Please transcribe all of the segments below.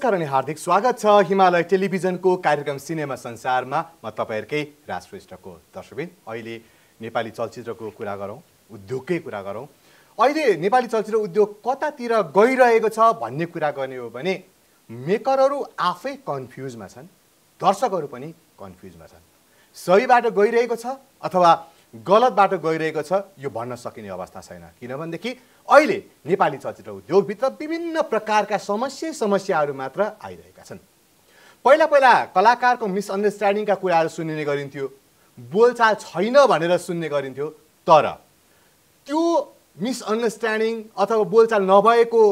नमस्कार अनि हार्दिक स्वागत छ हिमालय टेलिभिजनको कार्यक्रम सिनेमा संसारमा म तपाईँहरूकै राजश्रेष्ठको दर्शकबिन अहिले नेपाली चलचित्रको कुरा गरौँ उद्योगकै कुरा गरौँ अहिले नेपाली चलचित्र उद्योग कतातिर गइरहेको छ भन्ने कुरा गर्ने हो भने मेकरहरू आफै कन्फ्युजमा छन् दर्शकहरू पनि कन्फ्युजमा छन् सही बाटो गइरहेको छ अथवा गलत बाटो गइरहेको छ यो भन्न सकिने अवस्था छैन किनभनेदेखि अहिले नेपाली चलचित्र उद्योगभित्र विभिन्न प्रकारका समस्या समस्याहरू मात्र आइरहेका छन् पहिला पहिला कलाकारको मिसअन्डरस्ट्यान्डिङका कुराहरू सुनिने गरिन्थ्यो बोलचाल छैन भनेर सुन्ने गरिन्थ्यो तर त्यो मिसअन्डरस्ट्यान्डिङ अथवा बोलचाल नभएको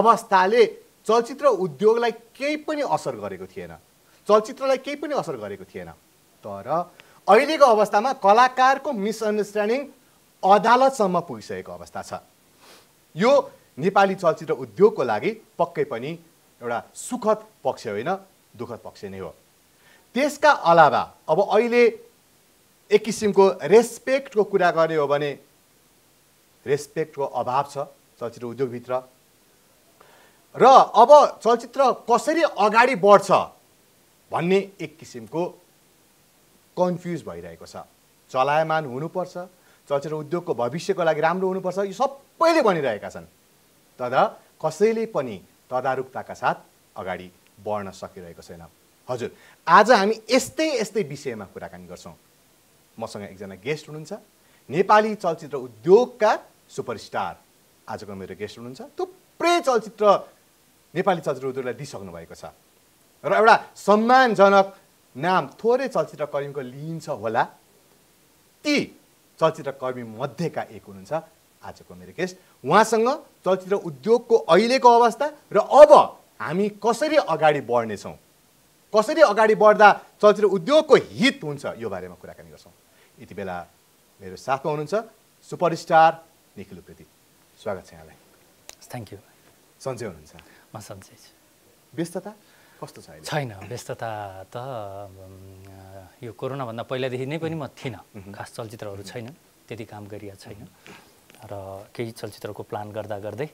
अवस्थाले चलचित्र उद्योगलाई केही पनि असर गरेको थिएन चलचित्रलाई केही पनि असर गरेको थिएन तर अहिलेको अवस्थामा कलाकारको मिसअन्डरस्ट्यान्डिङ अदालतसम्म पुगिसकेको अवस्था छ यो नेपाली चलचित्र उद्योगको लागि पक्कै पनि एउटा सुखद पक्ष होइन दुःखद पक्ष नै हो त्यसका अलावा अब अहिले एक किसिमको रेस्पेक्टको कुरा गर्ने हो भने रेस्पेक्टको अभाव छ चलचित्र उद्योगभित्र र अब चलचित्र कसरी अगाडि बढ्छ भन्ने एक किसिमको कन्फ्युज भइरहेको छ चलायमान हुनुपर्छ चलचित्र उद्योगको भविष्यको लागि राम्रो हुनुपर्छ यो सबैले भनिरहेका छन् तर कसैले पनि तदारुकताका साथ अगाडि बढ्न सकिरहेको छैन हजुर आज हामी यस्तै यस्तै विषयमा कुराकानी गर्छौँ मसँग एकजना गेस्ट हुनुहुन्छ नेपाली चलचित्र उद्योगका सुपरस्टार आजको मेरो गेस्ट हुनुहुन्छ थुप्रै चलचित्र नेपाली चलचित्र उद्योगलाई दिइसक्नु भएको छ र एउटा सम्मानजनक नाम थोरै चलचित्र करिमको लिइन्छ होला ती चलचित्र मध्येका एक हुनुहुन्छ आजको मेरो गेस्ट उहाँसँग चलचित्र उद्योगको अहिलेको अवस्था र अब हामी कसरी अगाडि बढ्नेछौँ कसरी अगाडि बढ्दा चलचित्र उद्योगको हित हुन्छ यो बारेमा कुराकानी गर्छौँ यति बेला मेरो साथमा हुनुहुन्छ सुपरस्टार निखिल उप्रेती स्वागत छ यहाँलाई थ्याङ्क यू सन्चै हुनुहुन्छ म सन्चै छु व्यस्तता कस्तो छैन छैन व्यस्तता त यो कोरोनाभन्दा पहिलादेखि नै पनि म थिइनँ खास चलचित्रहरू छैन त्यति काम गरिएको छैन र केही चलचित्रको प्लान गर्दा गर्दै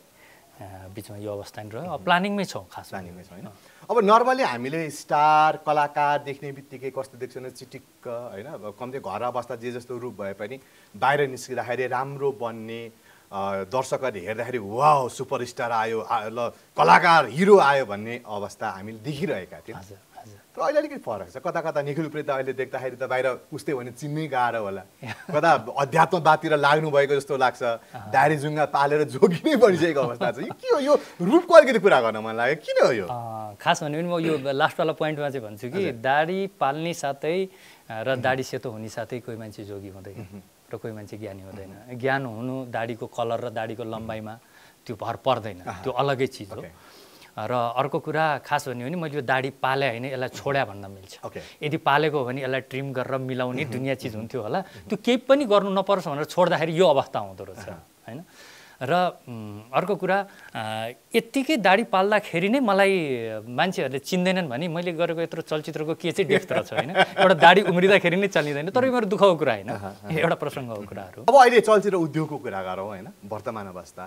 बिचमा यो अवस्था नै रह्यो प्लानिङमै छौँ खास प्लानिङमै छौँ होइन अब नर्मली हामीले स्टार कलाकार देख्ने बित्तिकै कस्तो देख्छौँ चिटिक्क होइन अब कम्ती घर अवस्था जे जस्तो रूप भए पनि बाहिर निस्किँदाखेरि राम्रो बन्ने दर्शकहरूले हेर्दाखेरि वा सुपरस्टार आयो ल कलाकार हिरो आयो भन्ने अवस्था हामीले देखिरहेका थियौँ तर अहिले अलिकति फरक छ कता कता निखिल प्रेत अहिले देख्दाखेरि त बाहिर उस्तै भने चिन्नै गाह्रो होला कता अध्यात्मवादतिर लाग्नु भएको जस्तो लाग्छ डायरी जुङ्गा पालेर जोगिनै परिसकेको अवस्था छ के हो यो रूपको अलिकति कुरा गर्न मन लाग्यो किन हो यो खास भने भने म यो लास्टवाला पोइन्टमा चाहिँ भन्छु कि दाडी पाल्ने साथै र दाडी सेतो हुने साथै कोही मान्छे जोगी हुँदैन र कोही मान्छे ज्ञानी हुँदैन ज्ञान हुनु दाडीको कलर र दाडीको लम्बाइमा त्यो भर पर्दैन त्यो अलग्गै चिज हो र अर्को कुरा खास भन्यो भने मैले यो दाडी पाले होइन यसलाई छोड्या भन्न मिल्छ यदि पालेको हो भने यसलाई ट्रिम गरेर मिलाउने दुनियाँ चिज हुन्थ्यो होला त्यो केही पनि गर्नु नपरोस् भनेर छोड्दाखेरि यो अवस्था हुँदो रहेछ होइन र अर्को कुरा यत्तिकै दाढी पाल्दाखेरि नै मलाई मान्छेहरूले चिन्दैनन् भने मैले गरेको यत्रो चलचित्रको के चाहिँ व्यस्त रहेछ होइन एउटा दाढी उम्रिँदाखेरि नै चलिँदैन तर मेरो दुःखको कुरा होइन एउटा प्रसङ्गको कुराहरू अब अहिले चलचित्र उद्योगको कुरा गरौँ होइन वर्तमान अवस्था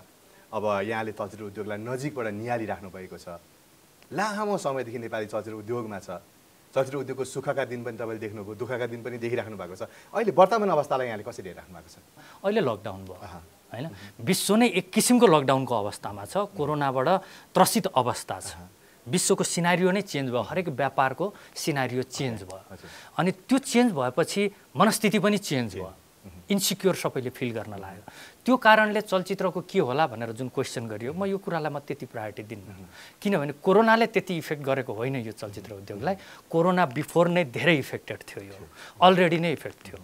अब यहाँले चलचित्र उद्योगलाई नजिकबाट नियाली राख्नु भएको छ लामो समयदेखि नेपाली चलचित्र उद्योगमा छ चलचित्र उद्योगको सुखका दिन पनि तपाईँले देख्नुभयो दुःखका दिन पनि देखिराख्नु भएको छ अहिले वर्तमान अवस्थालाई यहाँले कसरी हेरिराख्नु भएको छ अहिले लकडाउन भयो होइन विश्व नै एक किसिमको लकडाउनको अवस्थामा छ कोरोनाबाट त्रसित अवस्था छ विश्वको सिनारियो नै चेन्ज भयो हरेक व्यापारको सिनारियो चेन्ज भयो अनि त्यो चेन्ज भएपछि मनस्थिति पनि चेन्ज भयो इन्सिक्योर सबैले फिल गर्न लाग्यो त्यो कारणले चलचित्रको के होला भनेर जुन क्वेसन गरियो म यो कुरालाई म त्यति प्रायोरिटी दिन्न किनभने कोरोनाले त्यति इफेक्ट गरेको होइन यो चलचित्र उद्योगलाई कोरोना बिफोर नै धेरै इफेक्टेड थियो यो अलरेडी नै इफेक्ट थियो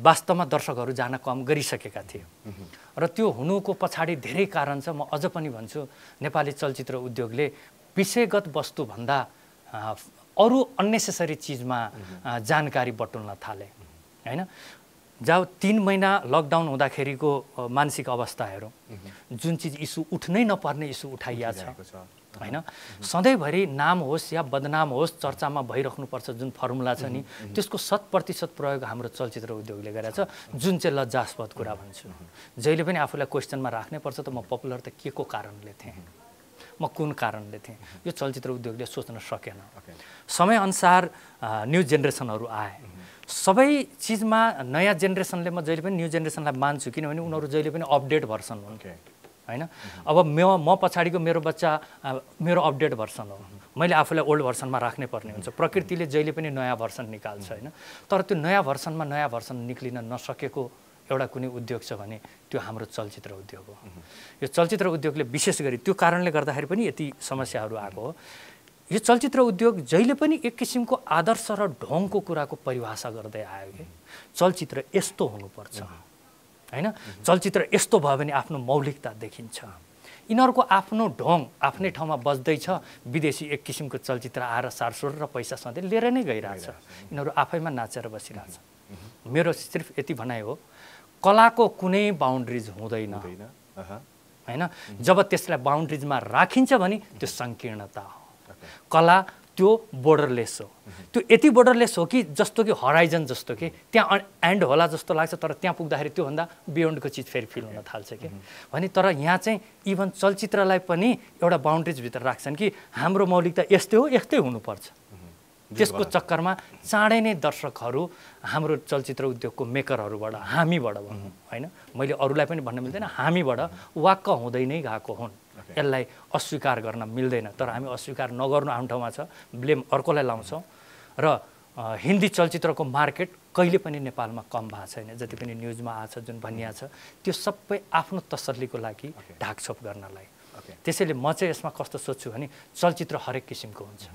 वास्तवमा दर्शकहरू जान कम गरिसकेका थिए र त्यो हुनुको पछाडि धेरै कारण छ म अझ पनि भन्छु नेपाली चलचित्र उद्योगले विषयगत वस्तुभन्दा अरू अन्नेसेसरी चिजमा जानकारी बटुल्न थाले होइन जब तिन महिना लकडाउन हुँदाखेरिको मानसिक अवस्था हेरौँ जुन चिज इस्यु उठ्नै नपर्ने इस्यु उठाइया छ होइन सधैँभरि नाम होस् या बदनाम होस् चर्चामा भइराख्नुपर्छ जुन फर्मुला छ नि त्यसको शत प्रतिशत प्रयोग हाम्रो चलचित्र उद्योगले गरेको जुन चाहिँ लज्जास्पद कुरा भन्छु जहिले पनि आफूलाई क्वेसनमा पर्छ त म पपुलर त के को कारणले थिएँ म कुन कारणले थिएँ यो चलचित्र उद्योगले सोच्न सकेन समयअनुसार न्यू जेनेरेसनहरू आए सबै चिजमा नयाँ जेनेरेसनले म जहिले पनि न्यु जेनेरेसनलाई मान्छु किनभने उनीहरू जहिले पनि अपडेट भर्छन् हुन् होइन अब म म पछाडिको मेरो बच्चा मेरो अपडेट भर्सन हो मैले आफूलाई ओल्ड भर्सनमा राख्नै पर्ने हुन्छ प्रकृतिले जहिले पनि नयाँ भर्सन निकाल्छ होइन तर त्यो नयाँ भर्सनमा नयाँ भर्सन निक्लिन नसकेको एउटा कुनै उद्योग छ भने त्यो हाम्रो चलचित्र उद्योग हो यो चलचित्र उद्योगले विशेष गरी त्यो कारणले गर्दाखेरि पनि यति समस्याहरू आएको हो यो चलचित्र उद्योग जहिले पनि एक किसिमको आदर्श र ढोङको कुराको परिभाषा गर्दै आयो कि चलचित्र यस्तो हुनुपर्छ होइन चलचित्र यस्तो भयो भने आफ्नो मौलिकता देखिन्छ यिनीहरूको आफ्नो ढोङ आफ्नै ठाउँमा बस्दैछ विदेशी एक किसिमको चलचित्र आएर सारसोर र पैसा सधैँ लिएर नै गइरहेछ यिनीहरू आफैमा नाचेर बसिरहेछ मेरो सिर्फ यति भनाइ हो कलाको कुनै बााउन्ड्रिज हुँदैन होइन जब त्यसलाई बााउन्ड्रिजमा राखिन्छ भने त्यो सङ्कीर्णता हो कला त्यो बोर्डरलेस हो त्यो यति बोर्डरलेस हो कि जस्तो कि हराइजन जस्तो कि त्यहाँ एन्ड होला जस्तो लाग्छ तर त्यहाँ पुग्दाखेरि त्योभन्दा बियोन्डको चिज फेरि फिल हुन थाल्छ कि भने तर यहाँ चाहिँ इभन चलचित्रलाई पनि एउटा बााउन्ड्रिजभित्र राख्छन् कि हाम्रो मौलिकता यस्तै हो यस्तै हुनुपर्छ त्यसको चक्करमा चाँडै नै दर्शकहरू हाम्रो चलचित्र उद्योगको मेकरहरूबाट हामीबाट भनौँ होइन मैले अरूलाई पनि भन्न मिल्दैन हामीबाट वाक्क हुँदै नै गएको हुन् यसलाई अस्वीकार गर्न मिल्दैन तर हामी अस्वीकार नगर्नु आफ्नो ठाउँमा छ ब्लेम अर्कोलाई लाउँछौँ र हिन्दी चलचित्रको मार्केट कहिले पनि नेपालमा कम भएको छैन जति पनि न्युजमा आएको छ जुन भनिया छ त्यो सबै आफ्नो तसल्लीको लागि ढाकछोप गर्नलाई त्यसैले म चाहिँ यसमा कस्तो सोध्छु भने चलचित्र हरेक किसिमको हुन्छ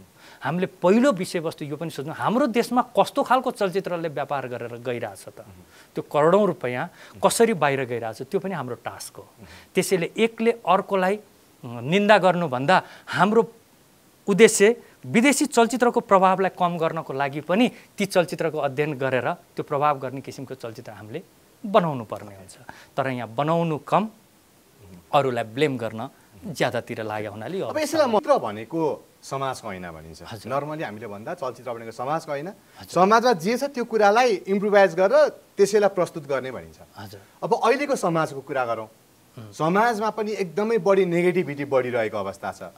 हामीले पहिलो विषयवस्तु यो पनि सोध्नु हाम्रो देशमा कस्तो खालको चलचित्रले व्यापार गरेर गइरहेछ त mm-hmm. त्यो करोडौँ रुपियाँ कसरी बाहिर गइरहेछ त्यो पनि हाम्रो टास्क हो mm-hmm. त्यसैले एकले अर्कोलाई निन्दा गर्नुभन्दा हाम्रो उद्देश्य विदेशी चलचित्रको प्रभावलाई कम गर्नको लागि पनि ती चलचित्रको अध्ययन गरेर त्यो प्रभाव गर्ने किसिमको चलचित्र हामीले बनाउनु पर्ने हुन्छ तर यहाँ बनाउनु कम अरूलाई ब्लेम गर्न ज्यादातिर लाग्यो हुनाले अब यसलाई मात्र भनेको समाजको होइन भनिन्छ नर्मली हामीले भन्दा चलचित्र भनेको समाजको होइन समाजमा जे छ त्यो कुरालाई इम्प्रुभाइज गरेर त्यसैलाई प्रस्तुत गर्ने भनिन्छ हजुर अब अहिलेको समाजको कुरा गरौँ समाजमा पनि एकदमै बढी नेगेटिभिटी बढिरहेको अवस्था छ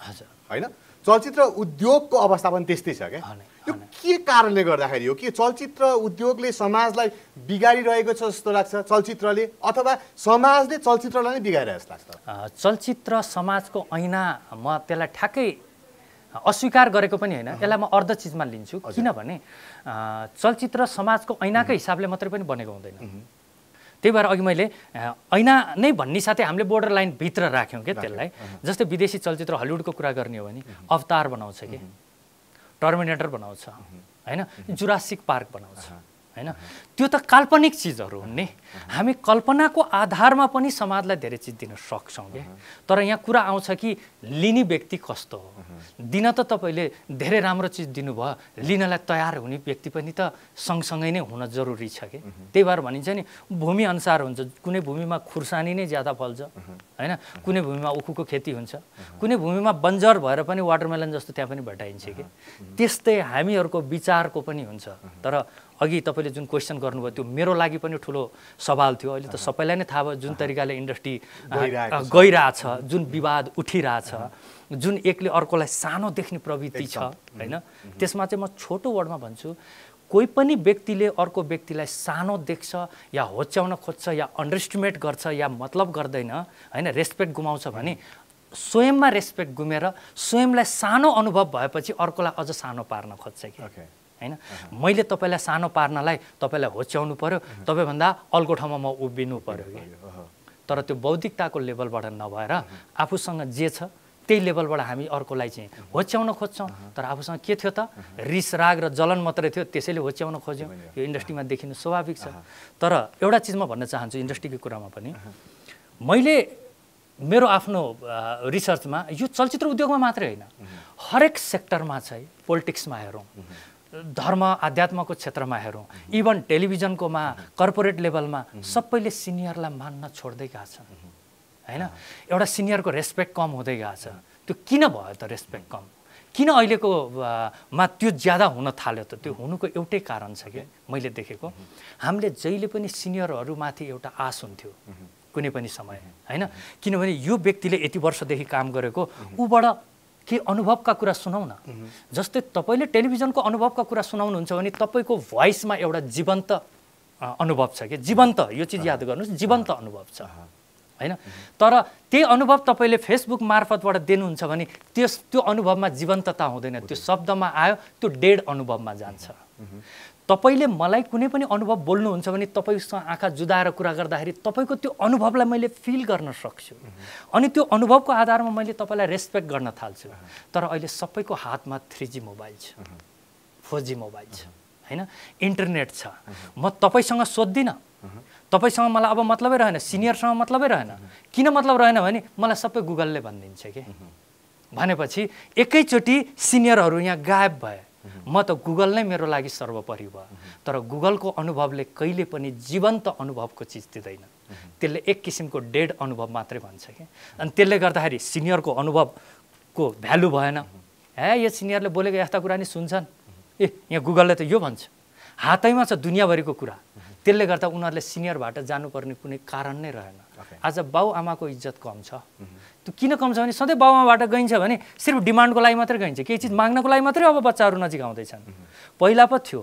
होइन चलचित्र उद्योगको अवस्था पनि त्यस्तै छ क्या यो के कारणले गर्दाखेरि हो कि चलचित्र उद्योगले समाजलाई बिगारिरहेको छ जस्तो लाग्छ चलचित्रले अथवा समाजले चलचित्रलाई नै बिगारे जस्तो लाग्छ चलचित्र समाजको ऐना म त्यसलाई ठ्याक्कै अस्वीकार गरेको पनि होइन यसलाई म अर्ध चिजमा लिन्छु किनभने चलचित्र समाजको ऐनाकै हिसाबले मात्रै पनि बनेको हुँदैन त्यही भएर अघि मैले ऐना नै भन्ने साथै हामीले बोर्डर लाइनभित्र राख्यौँ क्या त्यसलाई जस्तै विदेशी चलचित्र हलिउडको कुरा गर्ने हो भने अवतार बनाउँछ कि टर्मिनेटर बनाउँछ होइन जुरासिक पार्क बनाउँछ होइन त्यो त काल्पनिक चिजहरू हुन् नि हामी कल्पनाको आधारमा पनि समाजलाई धेरै चिज दिन सक्छौँ क्या तर यहाँ कुरा आउँछ कि लिने व्यक्ति कस्तो हो दिन त तपाईँले धेरै राम्रो चिज दिनुभयो लिनलाई तयार हुने व्यक्ति पनि त सँगसँगै नै हुन जरुरी छ कि त्यही भएर भनिन्छ नि भूमिअनुसार हुन्छ कुनै भूमिमा खुर्सानी नै ज्यादा फल्छ होइन कुनै भूमिमा उखुको खेती हुन्छ कुनै भूमिमा बन्जर भएर पनि वाटरमेलन जस्तो त्यहाँ पनि भेटाइन्छ कि त्यस्तै हामीहरूको विचारको पनि हुन्छ तर अघि तपाईँले जुन क्वेसन गर्नुभयो त्यो मेरो लागि पनि ठुलो सवाल थियो अहिले त सबैलाई नै थाहा भयो जुन तरिकाले इन्डस्ट्री गइरहेछ जुन विवाद उठिरहेछ जुन एकले अर्कोलाई सानो देख्ने प्रवृत्ति छ होइन त्यसमा चाहिँ म छोटो वर्डमा भन्छु कोही पनि व्यक्तिले अर्को व्यक्तिलाई सानो देख्छ या होच्याउन खोज्छ या अन्डरस्टिमेट गर्छ या मतलब गर्दैन होइन रेस्पेक्ट गुमाउँछ भने स्वयंमा रेस्पेक्ट गुमेर स्वयंलाई सानो अनुभव भएपछि अर्कोलाई अझ सानो पार्न खोज्छ कि होइन मैले तपाईँलाई सानो पार्नलाई तपाईँलाई होच्याउनु पऱ्यो तपाईँभन्दा अर्को ठाउँमा म उभिनु पऱ्यो कि तर त्यो बौद्धिकताको लेभलबाट नभएर आफूसँग जे छ त्यही लेभलबाट हामी अर्कोलाई चाहिँ होच्याउन खोज्छौँ तर आफूसँग के थियो त रिस राग र जलन मात्रै थियो त्यसैले होच्याउन खोज्यौँ यो इन्डस्ट्रीमा देखिनु स्वाभाविक छ तर एउटा चिज म भन्न चाहन्छु इन्डस्ट्रीको कुरामा पनि मैले मेरो आफ्नो रिसर्चमा यो चलचित्र उद्योगमा मात्रै होइन हरेक सेक्टरमा चाहिँ पोलिटिक्समा हेरौँ धर्म आध्यात्मको क्षेत्रमा हेरौँ इभन टेलिभिजनकोमा कर्पोरेट लेभलमा सबैले सिनियरलाई मान्न छोड्दै गएको छ होइन एउटा सिनियरको रेस्पेक्ट कम हुँदै गएको छ त्यो किन भयो त रेस्पेक्ट कम किन अहिलेको मा त्यो ज्यादा हुन थाल्यो त त्यो हुनुको एउटै कारण छ कि मैले देखेको हामीले जहिले पनि सिनियरहरूमाथि एउटा आस हुन्थ्यो कुनै पनि समय होइन किनभने यो व्यक्तिले यति वर्षदेखि काम गरेको ऊबाट केही अनुभवका कुरा सुनाउन न जस्तै तपाईँले टेलिभिजनको अनुभवका कुरा सुनाउनुहुन्छ भने तपाईँको भोइसमा एउटा जीवन्त अनुभव छ कि जीवन्त यो चिज याद गर्नुहोस् जीवन्त अनुभव छ होइन तर त्यही अनुभव तपाईँले फेसबुक मार्फतबाट दिनुहुन्छ भने त्यस त्यो अनुभवमा जीवन्तता हुँदैन त्यो शब्दमा आयो त्यो डेड अनुभवमा जान्छ तपाईँले मलाई कुनै पनि अनुभव बोल्नुहुन्छ भने तपाईँसँग आँखा जुदाएर कुरा गर्दाखेरि तपाईँको त्यो अनुभवलाई मैले फिल गर्न सक्छु अनि त्यो अनुभवको आधारमा मैले तपाईँलाई रेस्पेक्ट गर्न थाल्छु तर अहिले सबैको हातमा थ्री जी मोबाइल छ फोर जी मोबाइल छ होइन इन्टरनेट छ म तपाईँसँग सोद्दिनँ तपाईँसँग मलाई अब मतलबै रहेन सिनियरसँग मतलबै रहेन किन मतलब रहेन भने मलाई सबै गुगलले भनिदिन्छ कि भनेपछि एकैचोटि सिनियरहरू यहाँ गायब भए म त गुगल नै मेरो लागि सर्वोपरि भयो तर गुगलको अनुभवले कहिले पनि जीवन्त अनुभवको चिज दिँदैन त्यसले एक किसिमको डेड अनुभव मात्रै भन्छ कि अनि त्यसले गर्दाखेरि सिनियरको अनुभवको भ्यालु भएन ए यो सिनियरले बोलेको यस्ता कुरा नि सुन्छन् ए यहाँ गुगलले त यो भन्छ हातैमा छ दुनियाँभरिको कुरा त्यसले गर्दा उनीहरूले सिनियरबाट जानुपर्ने कुनै कारण नै रहेन आज बाउ आमाको इज्जत कम छ त्यो किन कम छ भने सधैँ बाउआमाबाट गइन्छ भने सिर्फ डिमान्डको लागि मात्रै गइन्छ केही चिज माग्नको लागि मात्रै अब बच्चाहरू नजिक आउँदैछन् पहिला पो थियो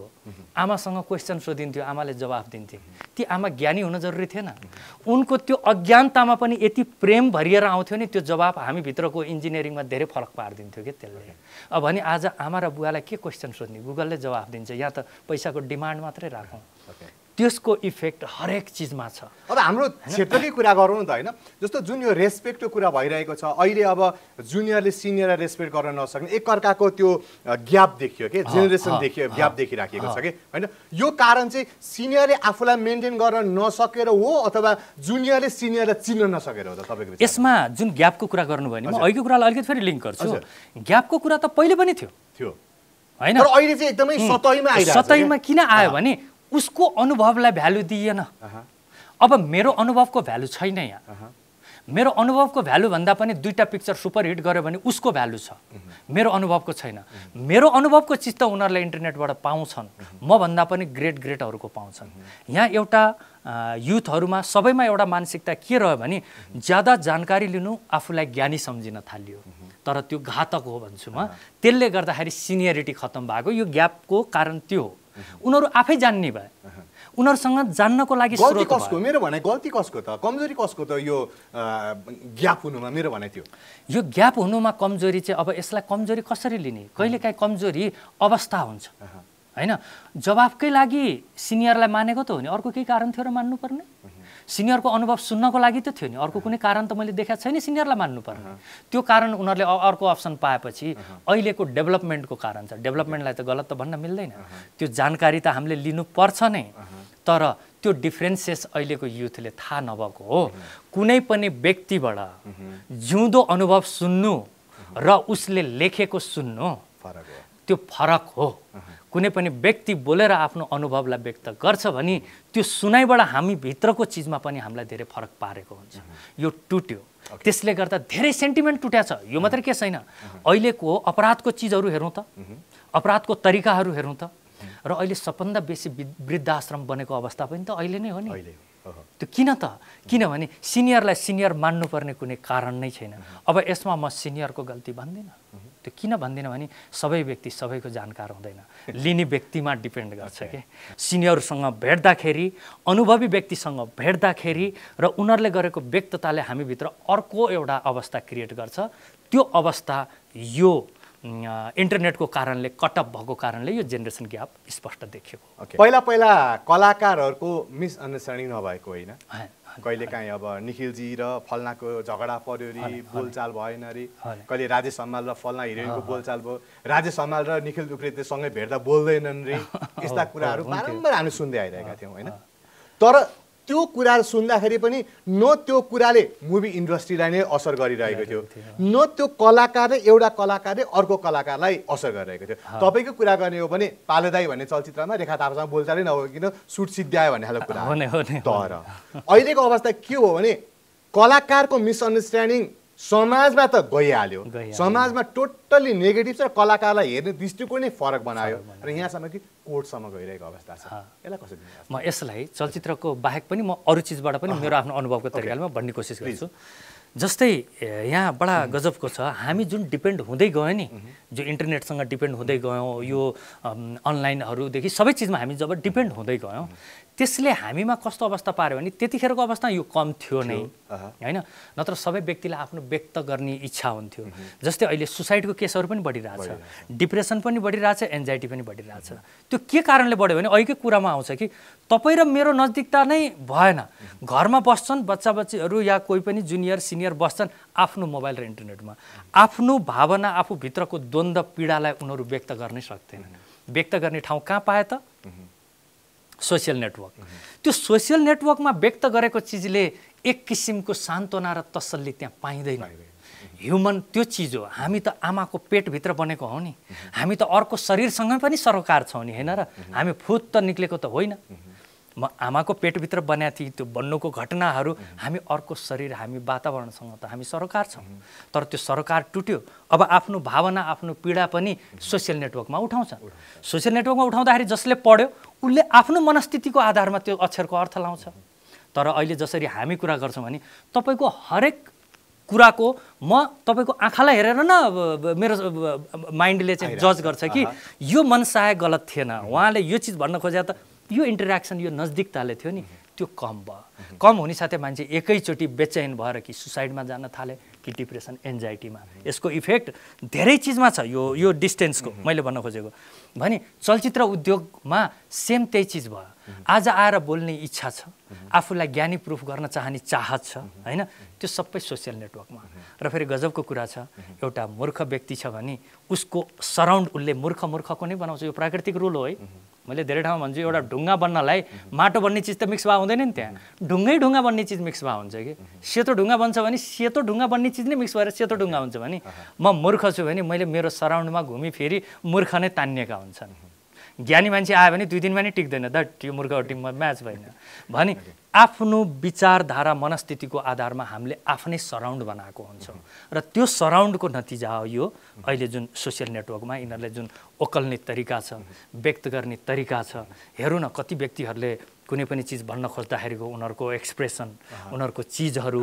आमासँग क्वेसन सोधिन्थ्यो आमाले जवाफ दिन्थे ती आमा ज्ञानी हुन जरुरी थिएन उनको त्यो अज्ञानतामा पनि यति प्रेम भरिएर आउँथ्यो नि त्यो जवाब हामीभित्रको इन्जिनियरिङमा धेरै फरक पारिदिन्थ्यो कि त्यसले अब भने आज आमा र बुवालाई के क्वेसन सोध्ने गुगलले जवाफ दिन्छ या त पैसाको डिमान्ड मात्रै राखौँ त्यसको इफेक्ट हरेक चिजमा छ अब हाम्रो क्षेत्रकै कुरा गरौँ न त होइन जस्तो जुन यो रेस्पेक्टको कुरा भइरहेको छ अहिले अब जुनियरले सिनियरलाई रेस्पेक्ट गर्न नसक्ने एकअर्काको त्यो ग्याप देखियो कि जेनेरेसन देखियो ग्याप देखिराखेको छ कि होइन यो कारण चाहिँ सिनियरले आफूलाई मेन्टेन गर्न नसकेर हो अथवा जुनियरले सिनियरलाई चिन्न नसकेर हो त तपाईँको यसमा जुन ग्यापको कुरा गर्नुभयो भने म अहिलेको कुरालाई अलिकति फेरि लिङ्क गर्छु ग्यापको कुरा त पहिले पनि थियो थियो होइन अहिले किन आयो भने उसको अनुभवलाई भ्यालु दिइएन अब मेरो अनुभवको भ्यालु छैन यहाँ मेरो अनुभवको भ्यालु भन्दा पनि दुईवटा पिक्चर सुपर हिट गऱ्यो भने उसको भ्यालु छ मेरो अनुभवको छैन मेरो अनुभवको चित्त त उनीहरूले इन्टरनेटबाट पाउँछन् म भन्दा पनि ग्रेट ग्रेटहरूको पाउँछन् यहाँ एउटा युथहरूमा सबैमा एउटा मानसिकता के रह्यो भने ज्यादा जानकारी लिनु आफूलाई ज्ञानी सम्झिन थालियो तर त्यो घातक हो भन्छु म त्यसले गर्दाखेरि सिनियरिटी खत्तम भएको यो ग्यापको कारण त्यो हो उनीहरू आफै जान्ने भए उनीहरूसँग जान्नको लागि कसको मेरो भनाइ गल्ती कसको त कमजोरी कसको त यो ग्याप हुनुमा मेरो भनाइ थियो यो ग्याप हुनुमा कमजोरी चाहिँ अब यसलाई कमजोरी कसरी लिने कहिलेकाहीँ कमजोरी अवस्था हुन्छ होइन जवाफकै लागि सिनियरलाई मानेको त हो नि अर्को केही कारण थियो र मान्नुपर्ने सिनियरको अनुभव सुन्नको लागि त थियो नि अर्को कुनै कारण त मैले देखाएको छैन सिनियरलाई मान्नुपर्ने त्यो कारण उनीहरूले अर्को अप्सन पाएपछि अहिलेको डेभलपमेन्टको कारण छ डेभलपमेन्टलाई त गलत त भन्न मिल्दैन त्यो जानकारी त हामीले लिनुपर्छ नै तर त्यो डिफ्रेन्सेस अहिलेको युथले थाहा नभएको हो कुनै पनि व्यक्तिबाट जिउँदो अनुभव सुन्नु र उसले लेखेको सुन्नु त्यो फरक हो कुनै पनि व्यक्ति बोलेर आफ्नो अनुभवलाई व्यक्त गर्छ भने त्यो सुनाइबाट हामी भित्रको चिजमा पनि हामीलाई धेरै फरक पारेको हुन्छ यो टुट्यो त्यसले गर्दा धेरै सेन्टिमेन्ट टुट्या छ यो मात्रै के छैन uh-huh. अहिलेको अपराधको चिजहरू हेरौँ त uh-huh. अपराधको तरिकाहरू हेरौँ त uh-huh. र अहिले सबभन्दा बेसी वृद्धाश्रम बनेको अवस्था पनि त अहिले नै हो नि त्यो किन त किनभने सिनियरलाई सिनियर मान्नुपर्ने कुनै कारण नै छैन अब यसमा म सिनियरको गल्ती भन्दिनँ त्यो किन भन्दिनँ भने सबै व्यक्ति सबैको जानकार हुँदैन लिने व्यक्तिमा डिपेन्ड गर्छ कि सिनियरसँग भेट्दाखेरि अनुभवी व्यक्तिसँग भेट्दाखेरि र उनीहरूले गरेको व्यक्तताले हामीभित्र अर्को एउटा अवस्था क्रिएट गर्छ त्यो अवस्था यो इन्टरनेटको कारणले कटअप भएको कारणले यो जेनेरेसन ग्याप स्पष्ट देखियो पहिला पहिला कलाकारहरूको मिसअन्डरस्ट्यान्डिङ नभएको होइन कहिलेकाहीँ अब निखिलजी र फल्नाको झगडा पर्यो अरे बोलचाल भएन अरे कहिले राजेश हमाल र फल्ना हिरोइनको बोलचाल भयो राजेश हमाल र निखिल सँगै भेट्दा बोल्दैनन् रे यस्ता कुराहरू बारम्बार हामी सुन्दै आइरहेका थियौँ होइन तर त्यो कुरा सुन्दाखेरि पनि न त्यो कुराले मुभी इन्डस्ट्रीलाई नै असर गरिरहेको थियो न त्यो कलाकारले एउटा कलाकारले अर्को कलाकारलाई असर गरिरहेको थियो तपाईँको कुरा गर्ने हो भने पालेदाई भन्ने चलचित्रमा रेखा थापासँग बोलचालै किन सुट सिद्ध्यायो भन्ने खालको कुरा तर अहिलेको अवस्था के हो भने कलाकारको मिसअन्डरस्ट्यान्डिङ समाजमा त गइहाल्यो समाजमा टोटल्ली नेगेटिभ छ र कलाकारलाई हेर्ने दृष्टिकोण नै फरक बनायो र यहाँसम्म कि कोर्टसम्म गइरहेको अवस्था छ यसलाई कसरी म यसलाई चलचित्रको बाहेक पनि म अरू चिजबाट पनि मेरो आफ्नो अनुभवको तरिकाले भन्ने कोसिस गर्छु जस्तै यहाँ बडा गजबको छ हामी जुन डिपेन्ड हुँदै गयो नि जो इन्टरनेटसँग डिपेन्ड हुँदै गयौँ यो अनलाइनहरूदेखि सबै चिजमा हामी जब डिपेन्ड हुँदै गयौँ त्यसले हामीमा कस्तो अवस्था पार्यो भने त्यतिखेरको अवस्था यो कम थियो नै होइन नत्र सबै व्यक्तिलाई आफ्नो व्यक्त गर्ने इच्छा हुन्थ्यो जस्तै अहिले सुसाइडको केसहरू पनि बढिरहेछ डिप्रेसन पनि बढिरहेछ एन्जाइटी पनि बढिरहेछ त्यो के कारणले बढ्यो भने अहिलेकै कुरामा आउँछ कि तपाईँ र मेरो नजदिकता नै भएन घरमा बस्छन् बच्चा बच्चीहरू या कोही पनि जुनियर सिनियर बस्छन् आफ्नो मोबाइल र इन्टरनेटमा आफ्नो भावना आफूभित्रको द्वन्द पीडालाई उनीहरू व्यक्त गर्नै सक्दैनन् व्यक्त गर्ने ठाउँ कहाँ पाए त सोसियल नेटवर्क त्यो सोसियल नेटवर्कमा व्यक्त गरेको चिजले एक किसिमको सान्त्वना र तसल्ली त्यहाँ पाइँदैन ह्युमन त्यो चिज हो हामी त आमाको पेटभित्र बनेको हौ नि हामी त अर्को शरीरसँग पनि सरोकार छौँ नि होइन र हामी फुत त निक्लेको त होइन म आमाको पेटभित्र बनाएको थिएँ त्यो बन्नुको घटनाहरू हामी अर्को शरीर हामी वातावरणसँग त हामी सरकार छौँ तर त्यो सरकार टुट्यो अब आफ्नो भावना आफ्नो पीडा पनि सोसियल नेटवर्कमा उठाउँछ सोसियल नेटवर्कमा उठाउँदाखेरि जसले पढ्यो उसले आफ्नो मनस्थितिको आधारमा त्यो अक्षरको अर्थ लाउँछ तर अहिले जसरी हामी कुरा गर्छौँ भने तपाईँको हरेक कुराको म तपाईँको आँखालाई हेरेर न मेरो माइन्डले चाहिँ जज गर्छ कि यो मनसाय गलत थिएन उहाँले यो चिज भन्न खोजे त यो इन्टरेक्सन यो नजदिकताले थियो नि त्यो कम भयो कम हुने साथै मान्छे एकैचोटि बेचैन भएर कि सुसाइडमा जान थाले कि डिप्रेसन एन्जाइटीमा यसको इफेक्ट धेरै चिजमा छ यो यो डिस्टेन्सको मैले भन्न खोजेको भने चलचित्र उद्योगमा सेम त्यही चिज भयो आज आएर बोल्ने इच्छा छ आफूलाई ज्ञानी प्रुफ गर्न चाहने चाहत छ होइन त्यो सबै सोसियल नेटवर्कमा र फेरि गजबको कुरा छ एउटा मूर्ख व्यक्ति छ भने उसको सराउन्ड उसले मूर्ख मूर्खको नै बनाउँछ यो प्राकृतिक रोल हो है मैले धेरै ठाउँमा भन्छु एउटा ढुङ्गा बन्नलाई माटो बन्ने चिज त मिक्स भए हुँदैन नि त्यहाँ ढुङ्गै ढुङ्गा बन्ने चिज मिक्स भए हुन्छ कि सेतो ढुङ्गा बन्छ भने सेतो ढुङ्गा बन्ने चिज नै मिक्स भएर सेतो ढुङ्गा हुन्छ भने म मूर्ख छु भने मैले मेरो सराउन्डमा घुमी फेरि मूर्ख नै तानिएका हुन्छन् ज्ञानी मान्छे आयो भने दुई दिनमा नै टिक्दैन द त्यो मूर्ख टिममा म्याच भएन भने आफ्नो विचारधारा मनस्थितिको आधारमा हामीले आफ्नै सराउन्ड बनाएको हुन्छौँ र त्यो सराउन्डको नतिजा हो यो अहिले जुन सोसियल नेटवर्कमा यिनीहरूले जुन ओकल्ने तरिका छ व्यक्त गर्ने तरिका छ हेरौँ न कति व्यक्तिहरूले कुनै पनि चिज भन्न खोज्दाखेरिको उनीहरूको एक्सप्रेसन उनीहरूको चिजहरू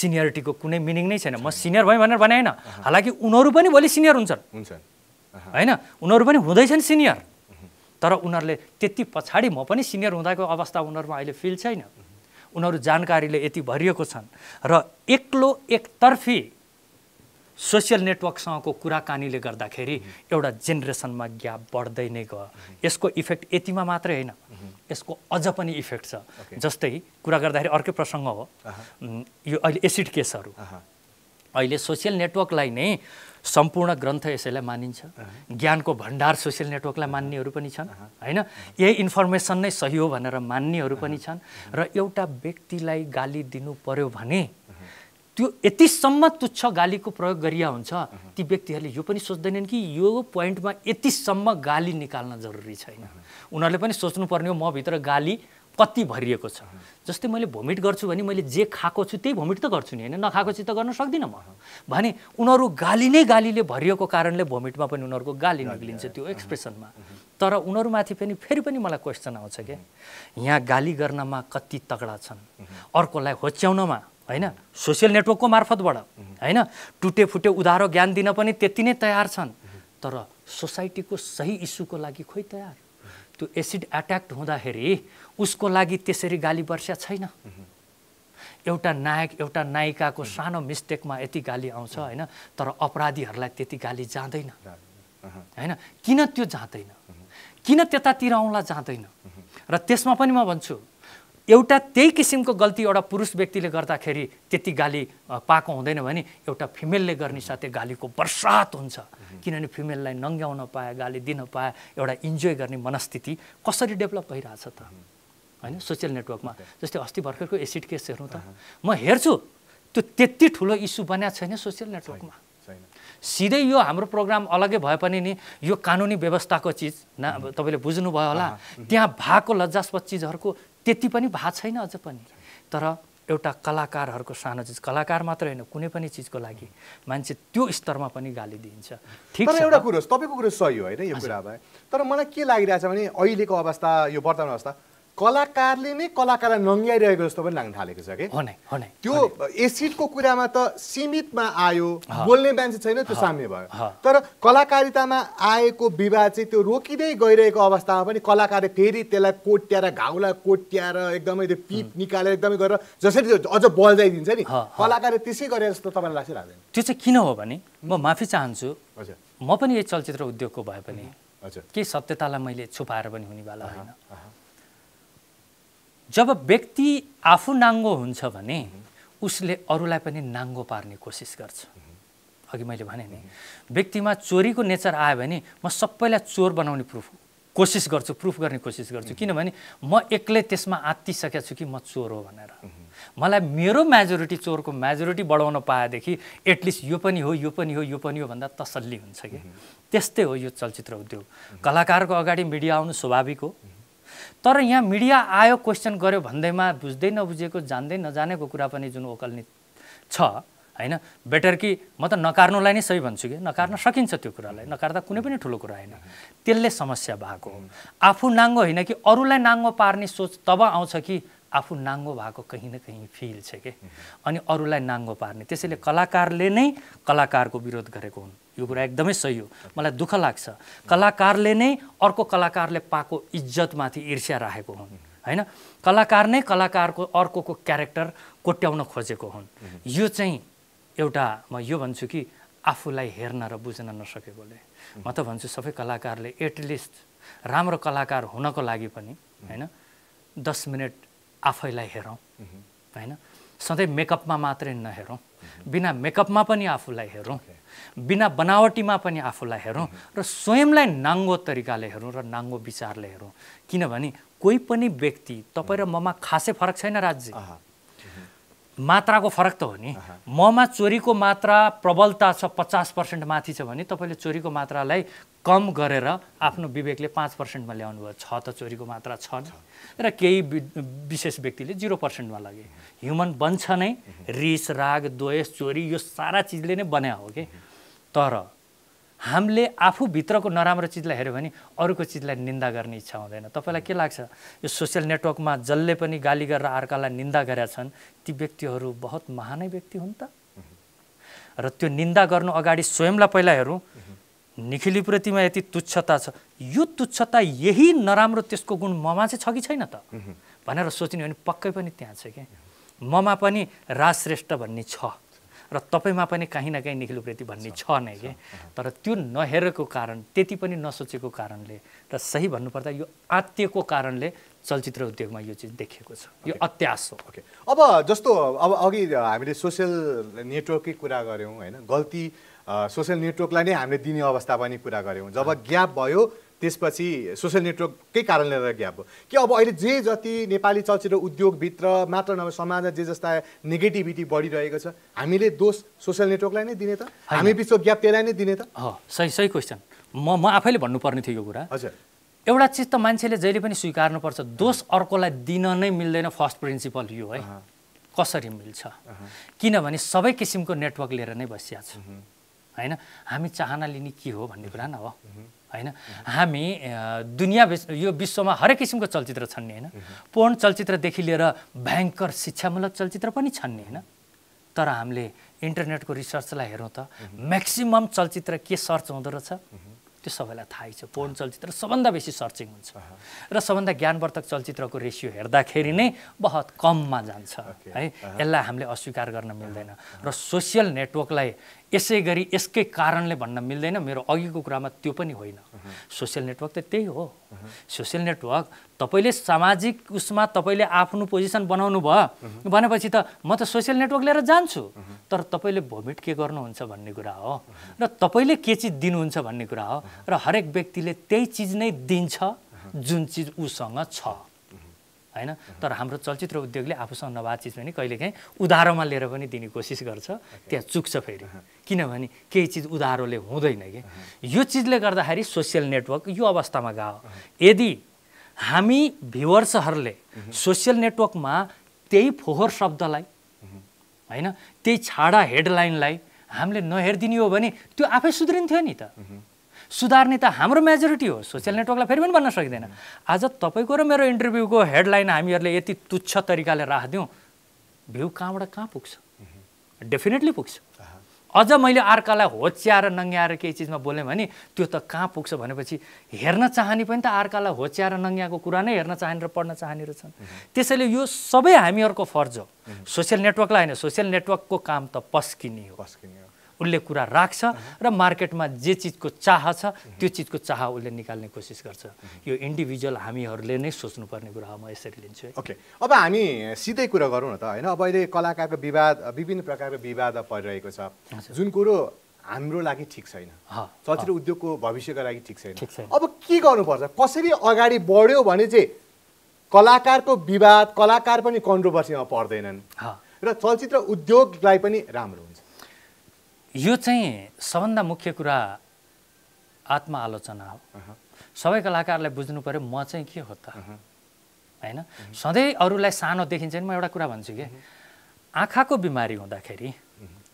सिनियरिटीको कुनै मिनिङ नै छैन म सिनियर भएँ भनेर भने होइन हालाकि उनीहरू पनि भोलि सिनियर हुन्छन् हुन्छन् होइन उनीहरू पनि हुँदैछन् सिनियर तर उनीहरूले त्यति पछाडि म पनि सिनियर हुँदाको अवस्था उनीहरूमा अहिले फिल छैन उनीहरू जानकारीले यति भरिएको छन् र एक्लो एकतर्फी सोसियल नेटवर्कसँगको कुराकानीले गर्दाखेरि एउटा जेनेरेसनमा ग्याप बढ्दै नै गयो यसको इफेक्ट यतिमा मात्रै होइन यसको अझ पनि इफेक्ट छ जस्तै कुरा गर्दाखेरि अर्कै प्रसङ्ग हो यो अहिले एसिड केसहरू अहिले सोसियल नेटवर्कलाई नै सम्पूर्ण ग्रन्थ यसैलाई मानिन्छ ज्ञानको भण्डार सोसियल नेटवर्कलाई मान्नेहरू पनि छन् होइन यही इन्फर्मेसन नै सही हो भनेर मान्नेहरू पनि छन् र एउटा व्यक्तिलाई गाली दिनु पर्यो भने त्यो यतिसम्म तुच्छ गालीको प्रयोग गरिया हुन्छ ती व्यक्तिहरूले यो पनि सोच्दैनन् कि यो पोइन्टमा यतिसम्म गाली निकाल्न जरुरी छैन उनीहरूले पनि सोच्नुपर्ने हो मभित्र गाली कति भरिएको छ जस्तै मैले भोमिट गर्छु भने मैले जे खाएको छु त्यही भोमिट त गर्छु नि होइन नखाएको चाहिँ त गर्न सक्दिनँ म भने उनीहरू गाली नै गालीले भरिएको कारणले भोमिटमा पनि उनीहरूको गाली निक्लिन्छ त्यो एक्सप्रेसनमा तर उनीहरूमाथि पनि फेरि पनि मलाई क्वेसन आउँछ क्या यहाँ गाली गर्नमा कति तगडा छन् अर्कोलाई होच्याउनमा होइन सोसियल नेटवर्कको मार्फतबाट होइन टुटे फुटे उधारो ज्ञान दिन पनि त्यति नै तयार छन् तर सोसाइटीको सही इस्युको लागि खोइ तयार त्यो एसिड एट्याक्ट हुँदाखेरि उसको लागि त्यसरी गाली वर्षा छैन एउटा नायक एउटा नायिकाको सानो मिस्टेकमा यति गाली आउँछ होइन तर अपराधीहरूलाई त्यति गाली जाँदैन होइन किन त्यो जाँदैन किन त्यतातिर आउँला जाँदैन र त्यसमा पनि म भन्छु एउटा त्यही किसिमको गल्ती एउटा पुरुष व्यक्तिले गर्दाखेरि त्यति गाली पाएको हुँदैन भने एउटा फिमेलले गर्ने साथै गालीको बर्सात हुन्छ किनभने फिमेललाई नङ्ग्याउन पाए गाली दिन पाए एउटा इन्जोय गर्ने मनस्थिति कसरी डेभलप भइरहेछ त होइन सोसियल नेटवर्कमा जस्तै अस्ति भर्खरको एसिड केस हेर्नु त uh-huh. म हेर्छु त्यो त्यति ठुलो इस्यु बनाएको छैन सोसियल नेटवर्कमा सिधै यो हाम्रो प्रोग्राम अलग्गै भए पनि नि यो कानुनी व्यवस्थाको चिज न mm-hmm. तपाईँले बुझ्नुभयो होला uh-huh. mm-hmm. त्यहाँ भएको लज्जास्पद चिजहरूको त्यति पनि भा छैन अझ पनि तर एउटा कलाकारहरूको सानो चिज कलाकार मात्र होइन कुनै पनि चिजको लागि मान्छे त्यो स्तरमा पनि गाली दिइन्छ ठिक तर एउटा कुरो तपाईँको कुरो सही हो होइन यो कुरामा तर मलाई के लागिरहेछ भने अहिलेको अवस्था यो वर्तमान अवस्था कलाकारले नै कलाकारलाई नङ्ग्याइरहेको जस्तो पनि लाग्न थालेको छ कि त्यो एसिडको कुरामा त सीमितमा आयो बोल्ने मान्छे छैन त्यो साम्य भयो तर कलाकारितामा आएको विवाद चाहिँ त्यो रोकिँदै गइरहेको अवस्थामा पनि कलाकारले फेरि त्यसलाई कोट्याएर घाउलाई कोट्याएर एकदमै त्यो पिप निकालेर एकदमै गरेर जसरी अझ बल्झाइदिन्छ नि कलाकारले त्यसै गरे जस्तो तपाईँलाई लाग्छ लाग्दैन त्यो चाहिँ किन हो भने म माफी चाहन्छु हजुर म पनि यही चलचित्र उद्योगको भए पनि के सत्यतालाई मैले छुपाएर पनि हुनेवाला होइन जब व्यक्ति आफू नाङ्गो हुन्छ भने उसले अरूलाई पनि नाङ्गो पार्ने कोसिस गर्छ अघि मैले भने नि व्यक्तिमा चोरीको नेचर आयो भने म सबैलाई चोर बनाउने प्रुफ कोसिस गर्छु प्रुफ गर्ने कोसिस गर्छु किनभने म एक्लै त्यसमा आत्तिसकेको छु कि म चोर हो भनेर मलाई मेरो मेजोरिटी चोरको मेजोरिटी बढाउन पाएदेखि एटलिस्ट यो पनि हो यो पनि हो यो पनि हो भन्दा तसल्ली हुन्छ कि त्यस्तै हो यो चलचित्र उद्योग कलाकारको अगाडि मिडिया आउनु स्वाभाविक हो तर यहाँ मिडिया आयो क्वेसन गर्यो भन्दैमा बुझ्दै नबुझेको जान्दै नजानेको कुरा पनि जुन ओकल्ने छ होइन बेटर कि म त नकार्नुलाई नै सही भन्छु कि नकार्न सकिन्छ त्यो कुरालाई नकार्दा कुनै पनि ठुलो कुरा होइन त्यसले समस्या भएको हो आफू नाङ्गो होइन कि अरूलाई नाङ्गो पार्ने सोच तब आउँछ कि आफू नाङ्गो भएको कहीँ न कहीँ फिल छ कि अनि अरूलाई नाङ्गो पार्ने त्यसैले कलाकारले नै कलाकारको विरोध गरेको हुन् यो कुरा एकदमै सही हो मलाई दुःख लाग्छ कलाकारले नै अर्को कलाकारले पाएको इज्जतमाथि ईर्ष्या राखेको हुन् होइन कलाकार नै कलाकारको अर्कोको क्यारेक्टर कोट्याउन खोजेको हुन् यो चाहिँ एउटा म यो भन्छु कि आफूलाई हेर्न र बुझ्न नसकेकोले म त भन्छु सबै कलाकारले एटलिस्ट राम्रो कलाकार हुनको लागि पनि होइन दस मिनट आफैलाई हेरौँ होइन सधैँ मेकअपमा मात्रै नहेरौँ बिना मेकअपमा पनि आफूलाई हेरौँ बिना बनावटीमा पनि आफूलाई हेरौँ र स्वयंलाई नाङ्गो तरिकाले हेरौँ र नाङ्गो विचारले हेरौँ किनभने कोही पनि व्यक्ति तपाईँ र ममा खासै फरक छैन राज्य मात्राको फरक त हो नि ममा चोरीको मात्रा प्रबलता छ पचास पर्सेन्ट माथि छ भने तपाईँले चोरीको मात्रालाई कम गरेर आफ्नो विवेकले पाँच पर्सेन्टमा ल्याउनु भयो छ त चोरीको मात्रा छ र केही विशेष व्यक्तिले जिरो पर्सेन्टमा लगे ह्युमन बन्छ नै रिस राग द्वेष चोरी यो सारा चिजले नै बनायो हो कि तर हामीले आफूभित्रको नराम्रो चिजलाई हेऱ्यो भने अरूको चिजलाई निन्दा गर्ने इच्छा हुँदैन तपाईँलाई के लाग्छ यो सोसियल नेटवर्कमा जसले पनि गाली गरेर अर्कालाई निन्दा गरेका छन् ती व्यक्तिहरू बहुत महानै व्यक्ति हुन् त र त्यो निन्दा गर्नु अगाडि स्वयंलाई पहिला हेरौँ निखिलीप्रतिमा यति तुच्छता छ यो तुच्छता यही नराम्रो त्यसको गुण ममा चाहिँ छ कि छैन त भनेर सोच्ने हो भने पक्कै पनि त्यहाँ छ कि ममा पनि राजश्रेष्ठ भन्ने छ र तपाईँमा पनि काहीँ न काहीँ उप्रेती भन्ने छ नै कि तर त्यो नहेरेको कारण त्यति पनि नसोचेको कारणले र सही भन्नुपर्दा यो आत्यको कारणले चलचित्र उद्योगमा यो चिज देखिएको छ यो अत्यास हो ओके अब जस्तो अब अघि हामीले सोसियल नेटवर्ककै कुरा गऱ्यौँ होइन गल्ती सोसियल नेटवर्कलाई नै हामीले दिने अवस्था पनि कुरा गऱ्यौँ जब ग्याप भयो त्यसपछि सोसियल नेटवर्ककै कारणले गर्दा ग्याप हो कि अब अहिले जे जति नेपाली चलचित्र उद्योगभित्र मात्र नभए समाजमा जे जस्ता नेगेटिभिटी बढिरहेको छ हामीले दोष सोसियल नेटवर्कलाई नै दिने त हामी बिचको ग्याप त्यसलाई नै दिने त सही सही क्वेसन म म आफैले भन्नुपर्ने थियो यो कुरा हजुर एउटा चिज त मान्छेले जहिले पनि स्वीकार्नुपर्छ दोष अर्कोलाई दिन नै मिल्दैन फर्स्ट प्रिन्सिपल यो है कसरी मिल्छ किनभने सबै किसिमको नेटवर्क लिएर नै बसिया छ होइन हामी चाहना लिने के हो भन्ने कुरा न हो होइन हामी दुनियाँ यो विश्वमा हरेक किसिमको चलचित्र छन् नि होइन पोर्न चलचित्रदेखि लिएर भयङ्कर शिक्षामूलक चलचित्र पनि छन् नि होइन तर हामीले इन्टरनेटको रिसर्चलाई हेरौँ त म्याक्सिमम् चलचित्र के सर्च हुँदो रहेछ त्यो सबैलाई थाहै छ पोर्न चलचित्र सबभन्दा बेसी सर्चिङ हुन्छ र सबभन्दा ज्ञानवर्धक चलचित्रको रेसियो हेर्दाखेरि नै बहुत कममा जान्छ है यसलाई हामीले अस्वीकार गर्न मिल्दैन र सोसियल नेटवर्कलाई यसै गरी यसकै कारणले भन्न मिल्दैन मेरो अघिको कुरामा त्यो पनि होइन सोसियल नेटवर्क त त्यही हो सोसियल नेटवर्क तपाईँले सामाजिक उसमा तपाईँले आफ्नो पोजिसन बनाउनु भयो भनेपछि त म त सोसियल नेटवर्क लिएर जान्छु तर तपाईँले भोमिट के गर्नुहुन्छ भन्ने कुरा हो र तपाईँले के चिज दिनुहुन्छ भन्ने कुरा हो र हरेक व्यक्तिले त्यही चिज नै दिन्छ जुन चिज उसँग छ होइन तर हाम्रो चलचित्र उद्योगले आफूसँग नभए चिज पनि कहिलेकाहीँ उधारोमा लिएर पनि दिने कोसिस गर्छ त्यहाँ चुक्छ फेरि किनभने केही चिज उधारोले हुँदैन कि यो चिजले गर्दाखेरि सोसियल नेटवर्क यो अवस्थामा गयो यदि हामी भ्युवर्सहरूले सोसियल नेटवर्कमा त्यही फोहोर शब्दलाई होइन त्यही छाडा हेडलाइनलाई हामीले नहेरिदिने हो भने त्यो आफै सुध्रिन्थ्यो नि त सुधार्ने त हाम्रो मेजोरिटी हो सोसियल नेटवर्कलाई फेरि पनि बन्न सकिँदैन आज तपाईँको र मेरो इन्टरभ्यूको हेडलाइन हामीहरूले यति तुच्छ तरिकाले राखिदिउँ भ्यू कहाँबाट कहाँ पुग्छ डेफिनेटली पुग्छ अझ मैले अर्कालाई होच्याएर नङ्ग्याएर केही चिजमा बोलेँ भने त्यो त कहाँ पुग्छ भनेपछि हेर्न चाहने पनि त अर्कालाई होच्याएर नङ्ग्याएको कुरा नै हेर्न चाहने र पढ्न चाहने रहेछन् त्यसैले यो सबै हामीहरूको फर्ज हो सोसियल नेटवर्कलाई होइन सोसियल नेटवर्कको काम त पस्किने हो पस्किने हो उसले कुरा राख्छ र मार्केटमा जे चिजको चाह छ त्यो चिजको चाह उसले निकाल्ने कोसिस गर्छ यो इन्डिभिजुअल हामीहरूले नै सोच्नुपर्ने कुरा हो म यसरी लिन्छु ओके अब हामी सिधै कुरा गरौँ न त होइन अब अहिले कलाकारको विवाद विभिन्न प्रकारको विवाद परिरहेको छ जुन कुरो हाम्रो लागि ठिक छैन चलचित्र उद्योगको भविष्यको लागि ठिक छैन अब के गर्नुपर्छ कसरी अगाडि बढ्यो भने चाहिँ कलाकारको विवाद कलाकार पनि कन्ट्रोभर्सीमा पर्दैनन् र चलचित्र उद्योगलाई पनि राम्रो यो चाहिँ सबभन्दा मुख्य कुरा आत्मआलोचना हो सबै कलाकारलाई बुझ्नु पऱ्यो म चाहिँ के हो त होइन सधैँ अरूलाई सानो देखिन्छ नि म एउटा कुरा भन्छु कि आँखाको बिमारी हुँदाखेरि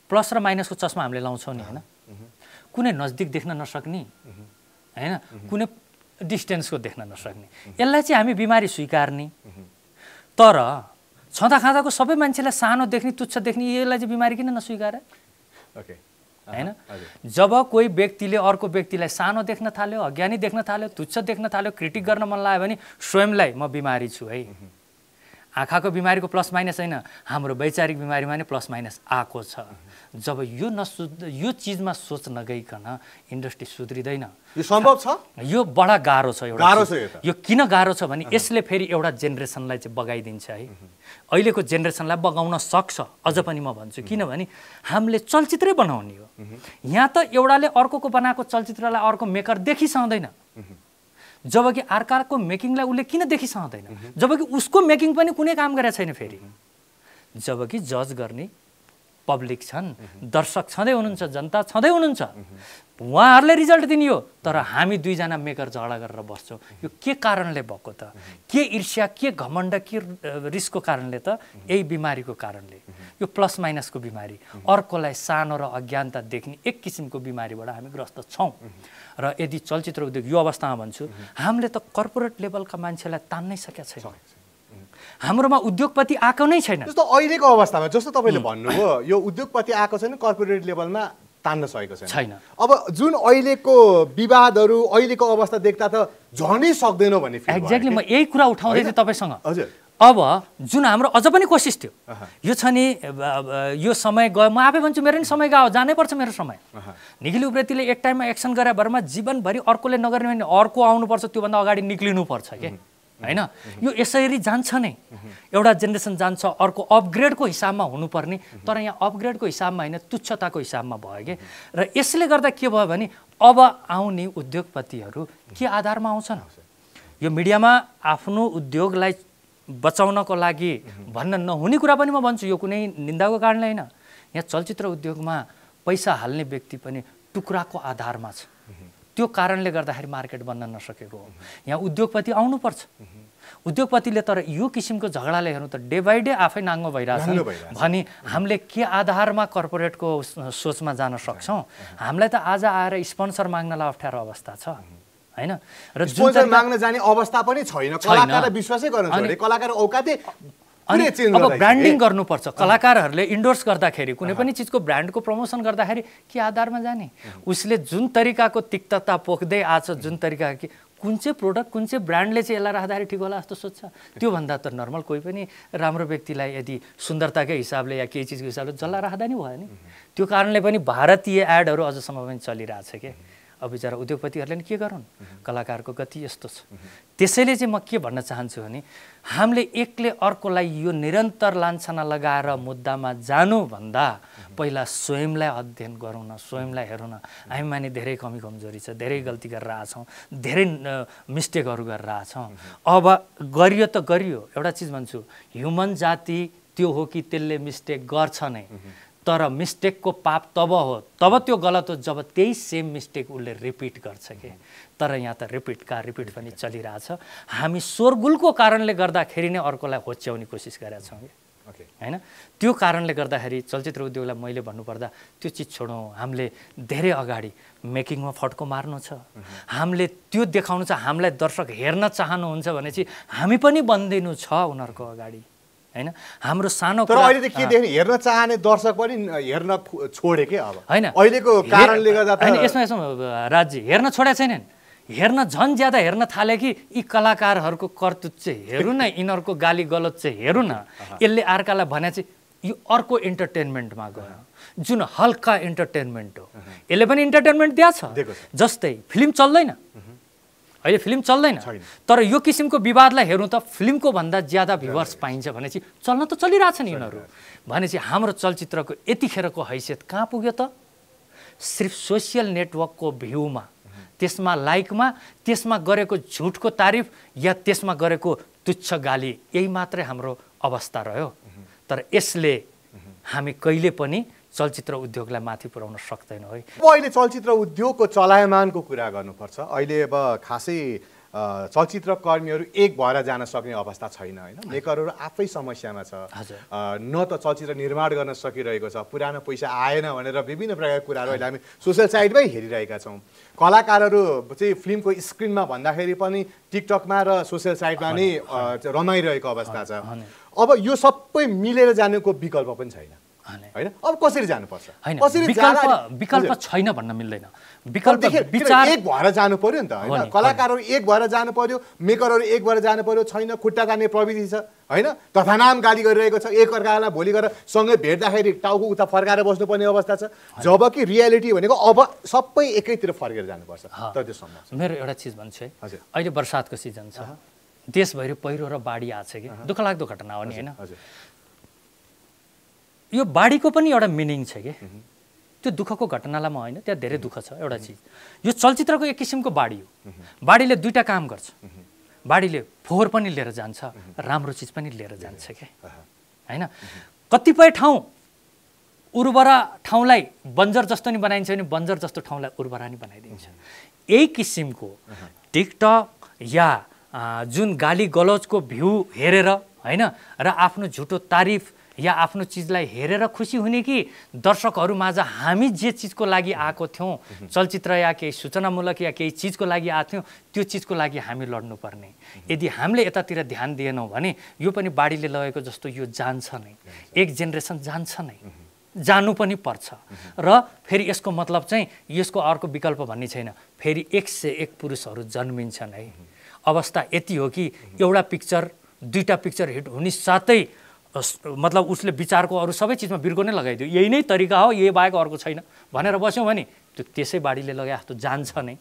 प्लस र माइनसको चस्मा हामीले लाउँछौँ नि होइन कुनै नजदिक देख्न नसक्ने होइन कुनै डिस्टेन्सको देख्न नसक्ने यसलाई चाहिँ हामी बिमारी स्वीकार्ने तर छँदा खाँदाको सबै मान्छेलाई सानो देख्ने तुच्छ देख्ने यसलाई चाहिँ बिमारी किन नस्वीकार ओके होइन जब कोही व्यक्तिले अर्को व्यक्तिलाई सानो देख्न थाल्यो अज्ञानी देख्न थाल्यो तुच्छ देख्न थाल्यो क्रिटिक गर्न मन लाग्यो भने स्वयंलाई म बिमारी छु है आँखाको बिमारीको प्लस माइनस होइन हाम्रो वैचारिक बिमारीमा नै प्लस माइनस आएको छ जब यो नसु यो चिजमा सोच नगइकन इन्डस्ट्री सुध्रिँदैन यो सम्भव छ यो बडा गाह्रो छ एउटा यो किन गाह्रो छ भने यसले फेरि एउटा जेनेरेसनलाई चाहिँ बगाइदिन्छ है अहिलेको जेनेरेसनलाई बगाउन सक्छ अझ पनि म भन्छु किनभने हामीले चलचित्रै बनाउने हो यहाँ त एउटाले अर्कोको बनाएको चलचित्रलाई अर्को मेकर देखिसक्दैन जबकि अर्काको मेकिङलाई उसले किन देखिसक्दैन जबकि उसको मेकिङ पनि कुनै काम गरेको छैन फेरि जबकि जज गर्ने पब्लिक छन् दर्शक छँदै हुनुहुन्छ जनता छँदै हुनुहुन्छ उहाँहरूले रिजल्ट दिने हो तर हामी दुईजना मेकर झगडा गरेर बस्छौँ यो के कारणले भएको त के ईर्ष्या के घमण्ड के रिसको कारणले त यही बिमारीको कारणले यो प्लस माइनसको बिमारी अर्कोलाई सानो र अज्ञानता देख्ने एक किसिमको बिमारीबाट हामी ग्रस्त छौँ र यदि चलचित्र उद्योग यो अवस्थामा भन्छु हामीले त कर्पोरेट लेभलका मान्छेलाई तान्नै सकेका छैनौँ हाम्रोमा उद्योगपति आएको नै छैन जस्तो अहिलेको अवस्थामा जस्तो तपाईँले भन्नुभयो यो उद्योगपति आएको छैन कर्पोरेट लेभलमा तान्न सकेको छैन अब जुन अहिलेको विवादहरू अहिलेको अवस्था देख्दा त झनै सक्दैन भने एक्ज्याक्टली म यही कुरा उठाउँदै थिएँ तपाईँसँग हजुर अब जुन हाम्रो अझ पनि कोसिस थियो यो छ नि यो समय गयो म आफै भन्छु मेरो नि समय गयो जानैपर्छ मेरो समय निखिल उप्रेतीले एक टाइममा एक्सन गरे भरमा जीवनभरि अर्कोले नगर्ने भने अर्को आउनुपर्छ त्योभन्दा अगाडि निक्लिनुपर्छ के होइन यो यसरी जान्छ नै एउटा जेनेरेसन जान्छ अर्को अपग्रेडको हिसाबमा हुनुपर्ने तर यहाँ अपग्रेडको हिसाबमा होइन तुच्छताको हिसाबमा भयो कि र यसले गर्दा के भयो भने अब आउने उद्योगपतिहरू के आधारमा आउँछन् यो मिडियामा आफ्नो उद्योगलाई बचाउनको लागि भन्न नहुने कुरा पनि म भन्छु यो कुनै निन्दाको कारणले होइन यहाँ चलचित्र उद्योगमा पैसा हाल्ने व्यक्ति पनि टुक्राको आधारमा छ त्यो कारणले गर्दाखेरि मार्केट बन्न नसकेको हो यहाँ उद्योगपति आउनुपर्छ उद्योगपतिले तर यो किसिमको झगडाले हेर्नु त डे बाई डे आफै नाङ्गो भइरहेछ भने हामीले के आधारमा कर्पोरेटको सोचमा जान सक्छौँ हामीलाई त आज आएर स्पोन्सर माग्नलाई अप्ठ्यारो अवस्था छ होइन र माग्न जाने अवस्था पनि छैन कलाकार विश्वासै कलाकार औकातै अनि अब ब्रान्डिङ गर्नुपर्छ कलाकारहरूले इन्डोर्स गर्दाखेरि कुनै पनि चिजको ब्रान्डको प्रमोसन गर्दाखेरि के आधारमा जाने उसले जुन तरिकाको तिक्तता पोख्दै आछ जुन तरिका कि कुन चाहिँ प्रोडक्ट कुन चाहिँ ब्रान्डले चाहिँ यसलाई राख्दाखेरि ठिक होला जस्तो सोध्छ त्योभन्दा त नर्मल कोही पनि राम्रो व्यक्तिलाई यदि सुन्दरताकै हिसाबले या केही चिजको हिसाबले जसलाई राख्दा नि भयो नि त्यो कारणले पनि भारतीय एडहरू अझसम्म पनि चलिरहेछ के अब बिचरा उद्योगपतिहरूले नि के गरौँ कलाकारको गति यस्तो छ त्यसैले चाहिँ म के भन्न चाहन्छु भने हामीले एकले अर्कोलाई यो निरन्तर लान्छना लगाएर मुद्दामा जानुभन्दा पहिला स्वयंलाई अध्ययन गरौँ न स्वयंलाई हेरौँ न हामी माने धेरै कमी कमजोरी छ धेरै गल्ती गरेर आएछौँ धेरै मिस्टेकहरू गरेर आएछौँ अब गरियो त गरियो एउटा चिज भन्छु ह्युमन जाति त्यो हो कि त्यसले मिस्टेक गर्छ नै तर मिस्टेकको पाप तब हो तब त्यो गलत हो जब त्यही सेम मिस्टेक उसले रिपिट गर्छ कि तर यहाँ त रिपिट का रिपिट पनि चलिरहेछ हामी स्वरगुलको कारणले गर्दाखेरि नै अर्कोलाई होच्याउने कोसिस गरेका छौँ कि होइन त्यो कारणले गर्दाखेरि चलचित्र उद्योगलाई मैले भन्नुपर्दा त्यो चिज छोडौँ हामीले धेरै अगाडि मेकिङमा फटको मार्नु छ mm-hmm. हामीले त्यो देखाउनु छ हामीलाई दर्शक हेर्न चाहनुहुन्छ भनेपछि हामी पनि बनिदिनु छ उनीहरूको अगाडि होइन हाम्रो सानो तर अहिले के देख्ने हेर्न चाहने दर्शक पनि हेर्न छोडे के अब होइन अहिलेको कारणले गर्दा होइन यसमा यसमा राज्य हेर्न छोडेको छैनन् हेर्न झन् ज्यादा हेर्न थाले कि यी कलाकारहरूको कर्तुत चाहिँ हेरौँ न यिनीहरूको गाली गलत चाहिँ हेरौँ न यसले अर्कालाई भने चाहिँ यो अर्को इन्टरटेन्मेन्टमा गयो जुन हल्का इन्टरटेन्मेन्ट हो यसले पनि इन्टरटेन्मेन्ट दिएको छ जस्तै फिल्म चल्दैन अहिले फिल्म चल्दैन तर यो किसिमको विवादलाई हेर्नु त फिल्मको भन्दा ज्यादा भ्युवर्स पाइन्छ भनेपछि चल्न त चलिरहेछ नि यिनीहरू भनेपछि हाम्रो चलचित्रको यतिखेरको हैसियत कहाँ पुग्यो त सिर्फ सोसियल नेटवर्कको भ्यूमा त्यसमा लाइकमा त्यसमा गरेको झुटको तारिफ या त्यसमा गरेको तुच्छ गाली यही मात्रै हाम्रो अवस्था रह्यो तर यसले हामी कहिले पनि चलचित्र उद्योगलाई माथि पुर्याउन सक्दैन है अब अहिले चलचित्र उद्योगको चलायमानको कुरा गर्नुपर्छ अहिले अब खासै चलचित्र कर्मीहरू एक भएर जान सक्ने अवस्था छैन होइन मेकरहरू आफै समस्यामा छ न त चलचित्र निर्माण गर्न सकिरहेको छ पुरानो पैसा आएन भनेर विभिन्न प्रकारको कुराहरू अहिले हामी सोसियल साइटमै हेरिरहेका छौँ कलाकारहरू चाहिँ फिल्मको स्क्रिनमा भन्दाखेरि पनि टिकटकमा र सोसियल साइटमा नै रमाइरहेको अवस्था छ अब यो सबै मिलेर जानुको विकल्प पनि छैन होइन अब कसरी जानुपर्छ कसरी विकल्प छैन भन्न मिल्दैन विकल्प एक भएर जानु पर्यो नि त होइन कलाकारहरू एक भएर जानु पर्यो मेकरहरू एक भएर जानु पर्यो छैन खुट्टा काट्ने प्रविधि छ होइन तथानाम गाली गरिरहेको छ एक अर्कालाई भोलि गएर सँगै भेट्दाखेरि टाउको उता फर्काएर बस्नुपर्ने अवस्था छ जब कि रियालिटी भनेको अब सबै एकैतिर फर्केर जानुपर्छ त्यो सम्भव मेरो एउटा चिज भन्छु है अहिले बर्सातको सिजन छ देशभरि पहिरो र बाढी आएको छ कि दुःख लाग्दो घटना हो नि होइन यो बाढीको पनि एउटा मिनिङ छ कि त्यो दुःखको घटनालाई म होइन त्यहाँ धेरै दुःख छ एउटा चिज यो चलचित्रको एक किसिमको बाढी हो बाढीले दुईवटा काम गर्छ बाढीले फोहोर पनि लिएर जान्छ राम्रो चिज पनि लिएर जान्छ क्या होइन कतिपय ठाउँ उर्वरा ठाउँलाई बन्जर जस्तो नि बनाइन्छ भने बन्जर जस्तो ठाउँलाई उर्वरा नि बनाइदिन्छ यही किसिमको टिकटक या जुन गाली गलोजको भ्यू हेरेर होइन र आफ्नो झुटो तारिफ या आफ्नो चिजलाई हेरेर खुसी हुने कि दर्शकहरू माझ हामी जे चिजको लागि आएको थियौँ चलचित्र या केही सूचनामूलक या केही चिजको लागि आएको थियौँ त्यो चिजको लागि हामी लड्नुपर्ने यदि हामीले यतातिर ध्यान दिएनौँ भने यो पनि बाढीले लगेको जस्तो यो जान्छ नै एक जेनेरेसन जान्छ नै जानु पनि पर्छ र फेरि यसको मतलब चाहिँ यसको अर्को विकल्प भन्ने छैन फेरि एक सय एक पुरुषहरू जन्मिन्छन् है अवस्था यति हो कि एउटा पिक्चर दुईवटा पिक्चर हिट हुने साथै मतलब उसले विचारको अरू सबै चिजमा बिर्को नै लगाइदियो यही नै तरिका हो यही बाहेक अर्को छैन भनेर बस्यौँ भने त्यो त्यसै बाढीले लगाए जस्तो जान्छ नै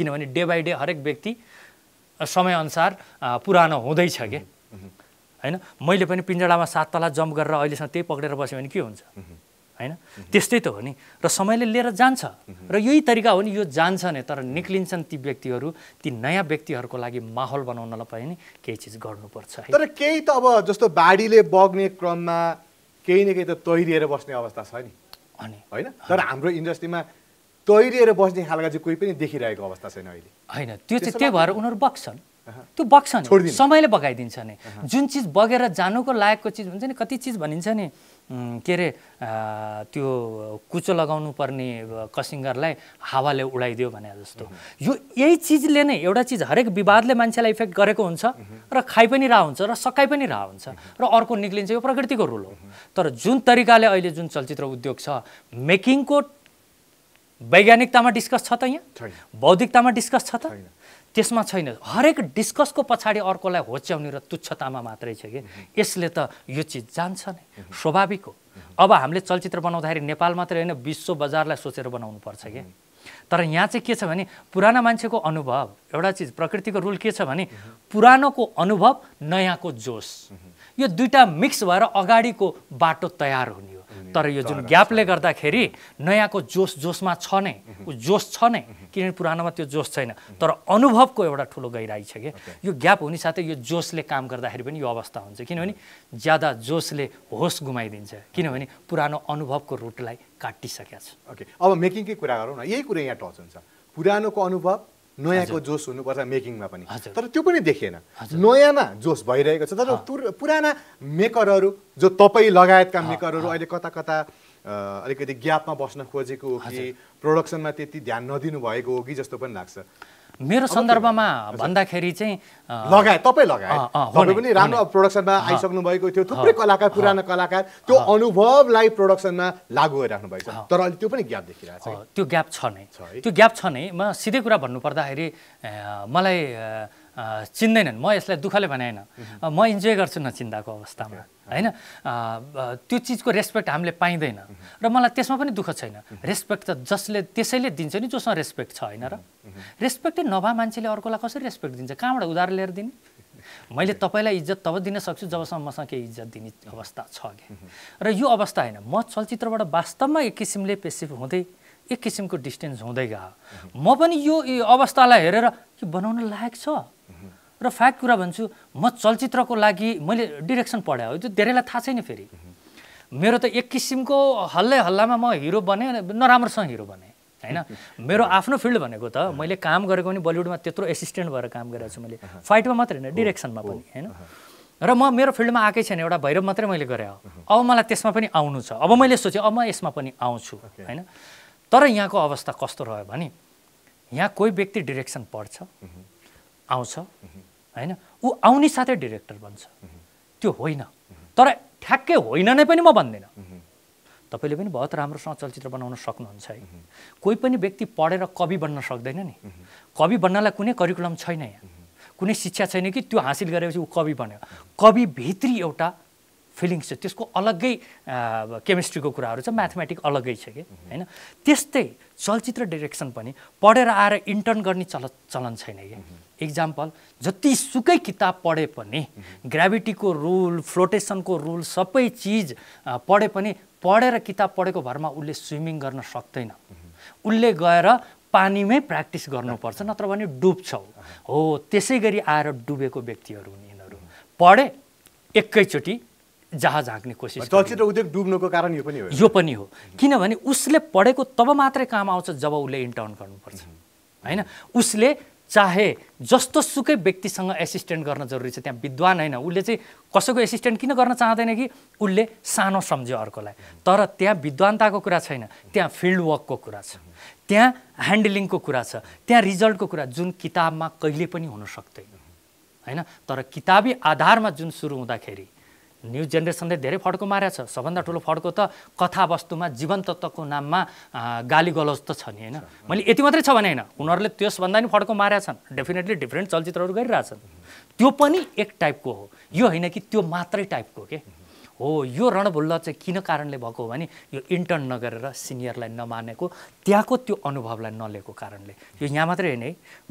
किनभने डे बाई डे हरेक व्यक्ति समयअनुसार पुरानो हुँदैछ के होइन मैले पनि पिन्जडामा सात तला जम्प गरेर अहिलेसम्म त्यही पक्रेर बस्यो भने के हुन्छ होइन त्यस्तै त हो नि र समयले लिएर जान्छ र यही तरिका हो नि यो जान्छ नै तर निक्लिन्छन् ती व्यक्तिहरू ती नयाँ व्यक्तिहरूको लागि माहौल बनाउनलाई पनि केही चिज गर्नुपर्छ तर केही त अब जस्तो बाढीले बग्ने क्रममा केही न केही त तैरिएर बस्ने अवस्था छ नि अनि होइन तर हाम्रो इन्डस्ट्रीमा तैरिएर बस्ने खालका चाहिँ कोही पनि देखिरहेको अवस्था छैन अहिले होइन त्यो चाहिँ त्यही भएर उनीहरू बग्छन् त्यो बग्छन् समयले बगाइदिन्छ नि जुन चिज बगेर जानुको लायकको चिज हुन्छ नि कति चिज भनिन्छ नि के अरे त्यो कुचो लगाउनु पर्ने कसिङ्गरलाई हावाले उडाइदियो भने जस्तो यो यही चिजले नै एउटा चिज हरेक विवादले मान्छेलाई इफेक्ट गरेको हुन्छ र खाइ पनि रह हुन्छ र सकाइ पनि रह हुन्छ र अर्को निक्लिन्छ यो प्रकृतिको रुल हो तर जुन तरिकाले अहिले जुन चलचित्र उद्योग छ मेकिङको वैज्ञानिकतामा डिस्कस छ त यहाँ बौद्धिकतामा डिस्कस छ त त्यसमा छैन हरेक डिस्कसको पछाडि अर्कोलाई होच्याउने र तुच्छतामा मात्रै छ कि यसले त यो चिज जान्छ नै स्वाभाविक हो अब हामीले चलचित्र बनाउँदाखेरि नेपाल मात्रै होइन विश्व बजारलाई सोचेर बनाउनु पर्छ कि तर यहाँ चाहिँ के छ भने पुरानो मान्छेको अनुभव एउटा चिज प्रकृतिको रुल के छ भने पुरानोको अनुभव नयाँको जोस यो दुइटा मिक्स भएर अगाडिको बाटो तयार हुने हो तर यो जुन ग्यापले गर्दाखेरि नयाँको जोस जोसमा छ नै ऊ जोस छ नै किनभने पुरानोमा त्यो जोस छैन तर अनुभवको एउटा ठुलो गहिराई छ कि यो ग्याप हुने साथै यो जोसले काम गर्दाखेरि पनि यो अवस्था हुन्छ किनभने ज्यादा जोसले होस गुमाइदिन्छ किनभने पुरानो अनुभवको रुटलाई काटिसकेका छ ओके अब मेकिङकै कुरा गरौँ न यही कुरा यहाँ टच हुन्छ पुरानोको अनुभव नयाँको जोस हुनुपर्छ मेकिङमा पनि तर त्यो पनि देखिएन नयाँमा जोस भइरहेको छ तर पुराना मेकरहरू जो तपाईँ लगायतका मेकरहरू अहिले कता कता अलिकति ग्यापमा बस्न खोजेको हो कि प्रोडक्सनमा त्यति ध्यान नदिनु भएको हो कि जस्तो पनि लाग्छ मेरो सन्दर्भमा भन्दाखेरि चाहिँ लगाए तपाईँ लगाए तपाईँ पनि राम्रो प्रोडक्सनमा आइसक्नु भएको थियो थुप्रै कलाकार पुरानो कलाकार त्यो अनुभवलाई प्रोडक्सनमा लागु गरिराख्नु भएको छ तर अहिले त्यो पनि ग्याप देखिरहेको छ त्यो ग्याप छ नै त्यो ग्याप छ नै म सिधै कुरा भन्नु पर्दाखेरि मलाई चिन्दैनन् म यसलाई दुःखले भनेन म इन्जोय गर्छु नचिन्दाको अवस्थामा होइन त्यो चिजको रेस्पेक्ट हामीले पाइँदैन र मलाई त्यसमा पनि दुःख छैन रेस्पेक्ट त जसले त्यसैले दिन्छ नि जोसँग रेस्पेक्ट छ होइन र रेस्पेक्टै नभए मान्छेले अर्कोलाई कसरी रेस्पेक्ट दिन्छ कहाँबाट उधार लिएर दिने मैले तपाईँलाई इज्जत तब दिन सक्छु जबसम्म मसँग केही इज्जत दिने अवस्था छ कि र यो अवस्था होइन म चलचित्रबाट वास्तवमा एक किसिमले पेसिभ हुँदै एक किसिमको डिस्टेन्स हुँदै गयो म पनि यो अवस्थालाई हेरेर यो बनाउन लायक छ र फ्याक्ट कुरा भन्छु म चलचित्रको लागि मैले डिरेक्सन पढाएँ हो त्यो धेरैलाई थाहा छैन फेरि मेरो त एक किसिमको हल्लै हल्लामा म हिरो बने नराम्रोसँग हिरो बने होइन मेरो आफ्नो फिल्ड भनेको त मैले काम गरेको पनि बलिउडमा त्यत्रो एसिस्टेन्ट भएर काम गरेको छु मैले फाइटमा मात्रै होइन डिरेक्सनमा पनि होइन र म मेरो फिल्डमा आएकै छैन एउटा भैरव मात्रै मैले गरेँ हो अब मलाई त्यसमा पनि आउनु छ अब मैले सोचेँ अब म यसमा पनि आउँछु होइन तर यहाँको अवस्था कस्तो रह्यो भने यहाँ कोही व्यक्ति डिरेक्सन पढ्छ आउँछ होइन ऊ आउने साथै डिरेक्टर बन्छ त्यो होइन तर ठ्याक्कै होइन नै पनि म भन्दिनँ तपाईँले पनि बहुत राम्रोसँग चलचित्र बनाउन सक्नुहुन्छ है कोही पनि व्यक्ति पढेर कवि बन्न सक्दैन नि कवि बन्नलाई कुनै करिकुलम छैन यहाँ कुनै शिक्षा छैन कि त्यो हासिल गरेपछि ऊ कवि बन्यो कवि भित्री एउटा फिलिङ्स छ त्यसको अलग्गै केमिस्ट्रीको कुराहरू छ म्याथमेटिक अलग्गै छ कि होइन त्यस्तै चलचित्र डिरेक्सन पनि पढेर आएर इन्टर्न गर्ने चल चलन छैन कि इक्जाम्पल जतिसुकै किताब पढे पनि ग्राभिटीको रुल फ्लोटेसनको रुल सबै चिज पढे पनि पढेर किताब पढेको भरमा उसले स्विमिङ गर्न सक्दैन उसले गएर पानीमै प्र्याक्टिस गर्नुपर्छ नत्र भने डुब्छ हो त्यसै गरी आएर डुबेको व्यक्तिहरू हुन् यिनीहरू पढे एकैचोटि जहाज हाँक्ने कोसिस चलचित्र उद्योग डुब्नुको कारण यो पनि हो यो पनि हो किनभने उसले पढेको तब मात्रै काम आउँछ जब उसले इन्टर्न गर्नुपर्छ होइन उसले चाहे जस्तो सुकै व्यक्तिसँग एसिस्टेन्ट गर्न जरुरी छ त्यहाँ विद्वान होइन उसले चाहिँ कसैको एसिस्टेन्ट किन गर्न चाहँदैन कि उसले सानो सम्झ्यो अर्कोलाई तर त्यहाँ विद्वानताको कुरा छैन त्यहाँ फिल्ड वर्कको कुरा छ त्यहाँ ह्यान्डलिङको कुरा छ त्यहाँ रिजल्टको कुरा जुन किताबमा कहिले पनि हुन सक्दैन होइन तर किताबी आधारमा जुन सुरु हुँदाखेरि न्यू जेनेरेसनले धेरै फड्को मारेको छ सबभन्दा ठुलो फड्को त कथावस्तुमा जीवन तत्त्वको नाममा गाली गलोज त छ नि होइन मैले यति मात्रै छ भने होइन उनीहरूले त्यसभन्दा नि फड्को मारेका छन् डेफिनेटली डिफ्रेन्ट चलचित्रहरू गरिरहेछन् त्यो पनि एक टाइपको हो यो होइन कि त्यो मात्रै टाइपको के हो यो रणभुल्ल चाहिँ किन कारणले भएको हो भने यो इन्टर्न नगरेर सिनियरलाई नमानेको त्यहाँको त्यो अनुभवलाई नलिएको कारणले यो यहाँ मात्रै होइन है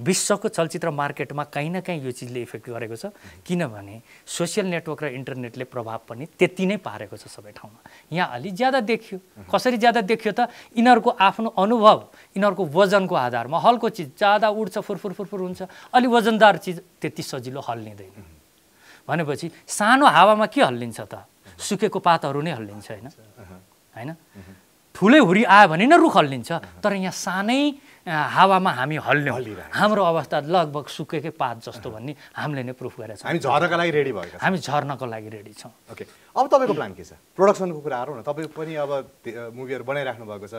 विश्वको चलचित्र मार्केटमा काहीँ न काहीँ यो चिजले इफेक्ट गरेको छ किनभने सोसियल नेटवर्क र इन्टरनेटले प्रभाव पनि त्यति नै पारेको छ सबै ठाउँमा यहाँ अलि ज्यादा देखियो कसरी ज्यादा देखियो त यिनीहरूको आफ्नो अनुभव यिनीहरूको वजनको आधारमा हल्को चिज ज्यादा उड्छ फुरफुर फुरफुर हुन्छ अलि वजनदार चिज त्यति सजिलो हल्लिँदैन भनेपछि सानो हावामा के हल्लिन्छ त सुकेको पातहरू नै हल्लिन्छ होइन होइन ठुलै हुरी आयो भने नै रुख हल्लिन्छ तर यहाँ सानै हावामा हामी हल्ल्यौँ हाम्रो अवस्था लगभग सुकेकै पात जस्तो भन्ने हामीले नै प्रुफ गरेका छौँ हामी झर्नको लागि रेडी भएको हामी झर्नको लागि रेडी छौँ ओके अब तपाईँको प्लान के छ प्रोडक्सनको कुराहरू न तपाईँ पनि अब मुभीहरू बनाइराख्नु भएको छ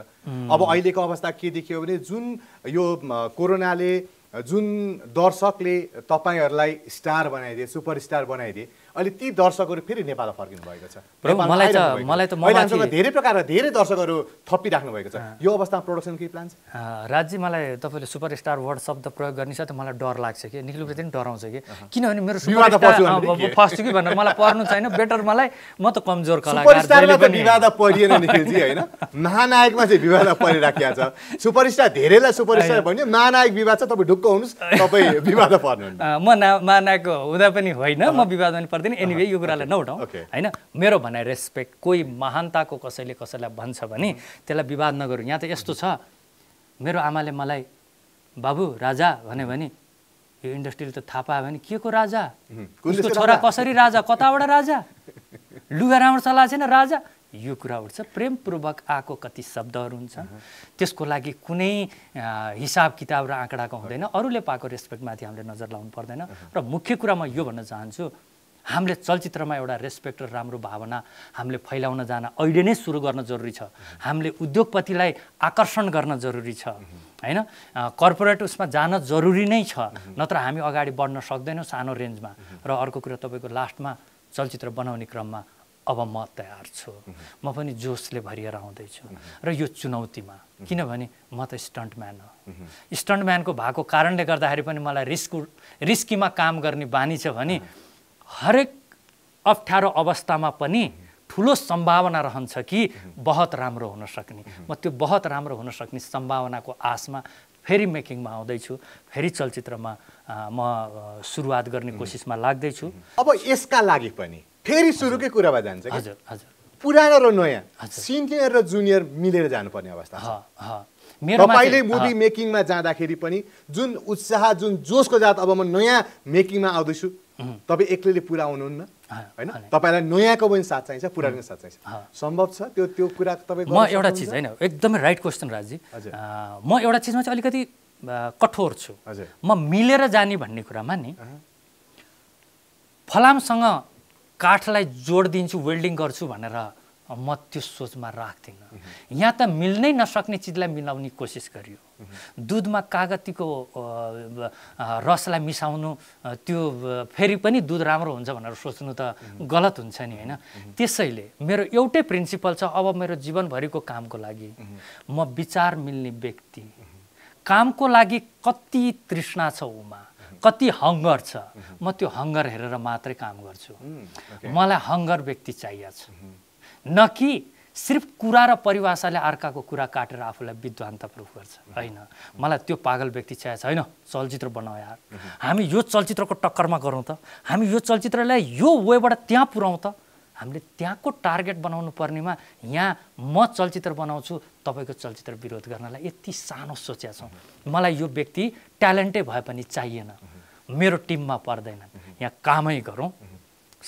अब अहिलेको अवस्था के देखियो भने जुन यो कोरोनाले जुन दर्शकले तपाईँहरूलाई स्टार बनाइदिए सुपरस्टार बनाइदिए अहिले ती दर्शकहरू फेरि नेपाल फर्किनु भएको छ मलाई त मलाई त महिलासँग धेरै प्रकारका धेरै दर्शकहरू थपिराख्नु भएको छ यो अवस्थामा प्रोडक्सन के प्लान छ राज्य मलाई तपाईँले सुपरस्टार वर्ड शब्द प्रयोग गर्ने साथ मलाई डर लाग्छ कि निखिल पनि डराउँछ कि किनभने मेरो फर्स्ट कि भनेर मलाई पर्नु छैन बेटर मलाई म त कमजोर विवाद महानायकमा चाहिँ विवाद परिराखेको छ सुपरस्टार धेरैलाई सुपरस्टार भन्यो महानायक विवाद छ तपाईँ ढुक्क हुनुहोस् तपाईँ विवाद पर्नु म ना महानायक हुँदा पनि होइन म विवाद पनि गर्दिनँ एनिवे यो कुरालाई नउठाउँ होइन मेरो भनाइ रेस्पेक्ट कोही महानताको कसैले कसैलाई भन्छ भने त्यसलाई विवाद नगरौँ यहाँ त यस्तो छ मेरो आमाले मलाई बाबु राजा भन्यो भने यो इन्डस्ट्रीले त थाहा पायो भने के को राजा उसको छोरा कसरी राजा कताबाट राजा लुगा राम्रो चलाएको छैन राजा यो कुरा उठ्छ प्रेमपूर्वक आएको कति शब्दहरू हुन्छ त्यसको लागि कुनै हिसाब किताब र आँकडाको हुँदैन अरूले पाएको रेस्पेक्टमाथि हामीले नजर लाउनु पर्दैन र मुख्य कुरा म यो भन्न चाहन्छु हामीले चलचित्रमा एउटा रेस्पेक्ट र राम्रो भावना हामीले फैलाउन जान अहिले नै सुरु गर्न जरुरी छ हामीले उद्योगपतिलाई आकर्षण गर्न जरुरी छ होइन कर्पोरेट उसमा जान जरुरी नै छ नत्र हामी अगाडि बढ्न सक्दैनौँ सानो रेन्जमा र अर्को कुरा तपाईँको लास्टमा चलचित्र बनाउने क्रममा अब म तयार छु म पनि जोसले भरिएर आउँदैछु र यो चुनौतीमा किनभने म त स्टन्टम्यान हो स्टन्टम्यानको भएको कारणले गर्दाखेरि पनि मलाई रिस्क रिस्कीमा काम गर्ने बानी छ भने हरेक अप्ठ्यारो अवस्थामा पनि ठुलो सम्भावना रहन्छ कि बहुत राम्रो हुन सक्ने म त्यो बहुत राम्रो हुन सक्ने सम्भावनाको आशमा फेरि मेकिङमा आउँदैछु फेरि चलचित्रमा म सुरुवात गर्ने कोसिसमा लाग्दैछु अब यसका लागि पनि फेरि सुरुकै कुरामा जान्छ हजुर हजुर पुरानो र नयाँ सिनियर र जुनियर मिलेर जानुपर्ने अवस्था मेरो तपाईँले मुभी मेकिङमा जाँदाखेरि पनि जुन उत्साह जुन जोसको जात अब म नयाँ मेकिङमा आउँदैछु तपाईँ एक्लैले पुरा हुनुहुन्न होइन तपाईँलाई नयाँको पनि साथ चाहिन्छ पुरानो साथ चाहिन्छ सम्भव छ त्यो त्यो कुरा तपाईँ म एउटा चिज होइन एकदमै राइट क्वेसन राजी म एउटा चिजमा चाहिँ अलिकति कठोर छु म मिलेर जाने भन्ने कुरामा नि फलामसँग काठलाई जोडिदिन्छु वेल्डिङ गर्छु भनेर म त्यो सोचमा राख्दिनँ यहाँ त मिल्नै नसक्ने चिजलाई मिलाउने कोसिस गरियो दुधमा कागतीको रसलाई मिसाउनु त्यो फेरि पनि दुध राम्रो हुन्छ भनेर सोच्नु त गलत हुन्छ नि होइन त्यसैले मेरो एउटै प्रिन्सिपल छ अब मेरो जीवनभरिको कामको लागि म विचार मिल्ने व्यक्ति कामको लागि कति तृष्णा छ उमा कति हङ्गर छ म त्यो हङ्गर हेरेर मात्रै काम गर्छु मलाई हङ्गर व्यक्ति चाहिएको छ न कि सिर्फ कुरा र परिभाषाले अर्काको कुरा काटेर आफूलाई विद्वान्त प्रुफ गर्छ होइन मलाई त्यो पागल व्यक्ति चाहिएको छ होइन चलचित्र बनाऊ यार हामी यो चलचित्रको टक्करमा गरौँ त हामी यो चलचित्रलाई यो वेबाट त्यहाँ पुऱ्याउँ त हामीले त्यहाँको टार्गेट बनाउनु पर्नेमा यहाँ म चलचित्र बनाउँछु तपाईँको चलचित्र विरोध गर्नलाई यति सानो सोचेका छौँ मलाई यो व्यक्ति ट्यालेन्टै भए पनि चाहिएन मेरो टिममा पर्दैन यहाँ कामै गरौँ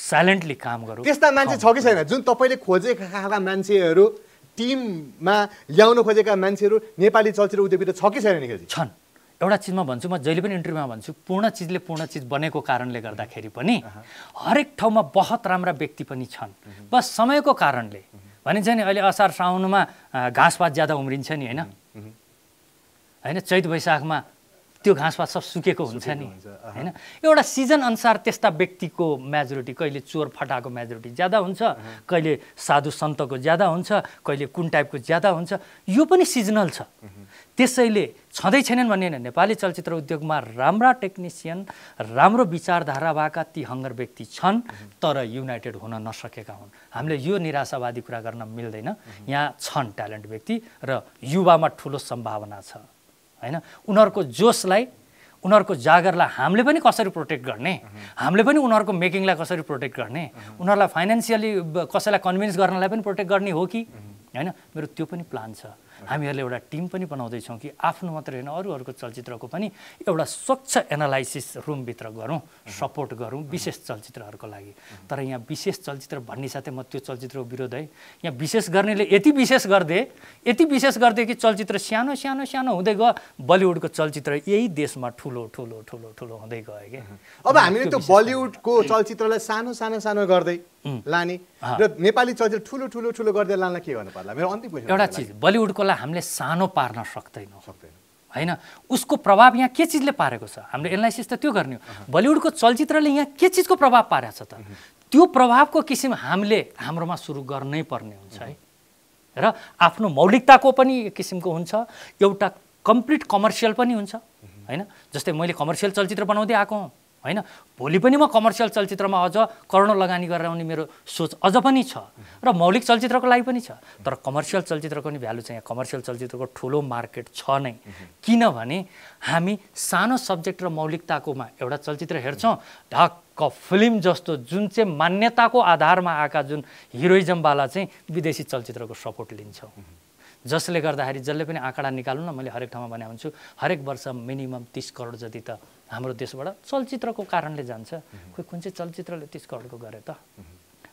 साइलेन्टली काम गरौँ त्यस्ता मान्छे छ कि छैन जुन तपाईँले खोजेका खालका मान्छेहरू टिममा ल्याउन खोजेका मान्छेहरू नेपाली चलचित्र उद्योगभित्र छ कि छैन निकै छन् एउटा चिजमा भन्छु म जहिले पनि इन्टरभ्यूमा भन्छु पूर्ण चिजले पूर्ण चिज बनेको कारणले गर्दाखेरि पनि हरेक ठाउँमा बहुत राम्रा व्यक्ति पनि छन् बस समयको कारणले भनिन्छ नि अहिले असार साउनमा घाँसपात ज्यादा उम्रिन्छ नि होइन होइन चैत वैशाखमा त्यो घाँसपात सब सुकेको हुन्छ नि होइन एउटा सिजन अनुसार त्यस्ता व्यक्तिको मेजोरिटी कहिले चोर फटाको मेजोरिटी ज्यादा हुन्छ कहिले साधु सन्तको ज्यादा हुन्छ कहिले कुन टाइपको ज्यादा हुन्छ यो पनि सिजनल छ त्यसैले छँदै छैनन् भन्ने होइन नेपाली चलचित्र उद्योगमा राम्रा टेक्निसियन राम्रो विचारधारा भएका ती हङ्गर व्यक्ति छन् तर युनाइटेड हुन नसकेका हुन् हामीले यो निराशावादी कुरा गर्न मिल्दैन यहाँ छन् ट्यालेन्ट व्यक्ति र युवामा ठुलो सम्भावना छ होइन उनीहरूको जोसलाई उनीहरूको जागरलाई हामीले पनि कसरी प्रोटेक्ट गर्ने हामीले पनि उनीहरूको मेकिङलाई कसरी प्रोटेक्ट गर्ने उनीहरूलाई फाइनेन्सियली कसैलाई कन्भिन्स गर्नलाई पनि प्रोटेक्ट गर्ने हो कि होइन मेरो त्यो पनि प्लान छ हामीहरूले एउटा टिम पनि बनाउँदैछौँ कि आफ्नो मात्रै होइन अरूहरूको चलचित्रको पनि एउटा स्वच्छ एनालाइसिस रुमभित्र गरौँ सपोर्ट गरौँ विशेष चलचित्रहरूको लागि तर यहाँ विशेष चलचित्र भन्ने साथै म त्यो चलचित्रको विरोध है यहाँ विशेष गर्नेले यति विशेष गरिदिए यति विशेष गरिदिए कि चलचित्र सानो सानो सानो हुँदै गयो बलिउडको चलचित्र यही देशमा ठुलो ठुलो ठुलो ठुलो हुँदै गयो कि अब हामीले त्यो बलिउडको चलचित्रलाई सानो सानो सानो गर्दै लाने र नेपाली चलचित्र ठुलो ठुलो ठुलो गर्दै लान के गर्नु पर्ला मेरो अन्तिम एउटा चिज बलिउडको हामीले सानो पार्न सक्दैनौँ सक्दैनौँ होइन उसको प्रभाव यहाँ के चिजले पारेको छ हामीले एनालाइसिस त त्यो गर्ने हो बलिउडको चलचित्रले यहाँ के चिजको प्रभाव पारेको छ त त्यो प्रभावको किसिम हामीले हाम्रोमा सुरु गर्नै पर्ने हुन्छ है र आफ्नो मौलिकताको पनि किसिमको हुन्छ एउटा कम्प्लिट कमर्सियल पनि हुन्छ होइन जस्तै मैले कमर्सियल चलचित्र बनाउँदै आएको हुँ होइन भोलि पनि म कमर्सियल चलचित्रमा अझ करोडौँ लगानी गरेर आउने मेरो सोच अझ पनि छ र मौलिक चलचित्रको लागि पनि छ तर कमर्सियल चलचित्रको नि भ्यालु चाहिँ यहाँ कमर्सियल चलचित्रको ठुलो मार्केट छ नै किनभने हामी सानो सब्जेक्ट र मौलिकताकोमा एउटा चलचित्र हेर्छौँ ढक्क फिल्म जस्तो जुन चाहिँ मान्यताको आधारमा आएका जुन हिरोइजमवाला चाहिँ विदेशी चलचित्रको सपोर्ट लिन्छौँ जसले गर्दाखेरि जसले पनि आँकडा निकाल्नु न मैले हरेक ठाउँमा भने हुन्छु हरेक वर्ष मिनिमम तिस करोड जति त हाम्रो देशबाट चलचित्रको कारणले जान्छ खोइ कुन चाहिँ चलचित्रले तिस करोडको गरे त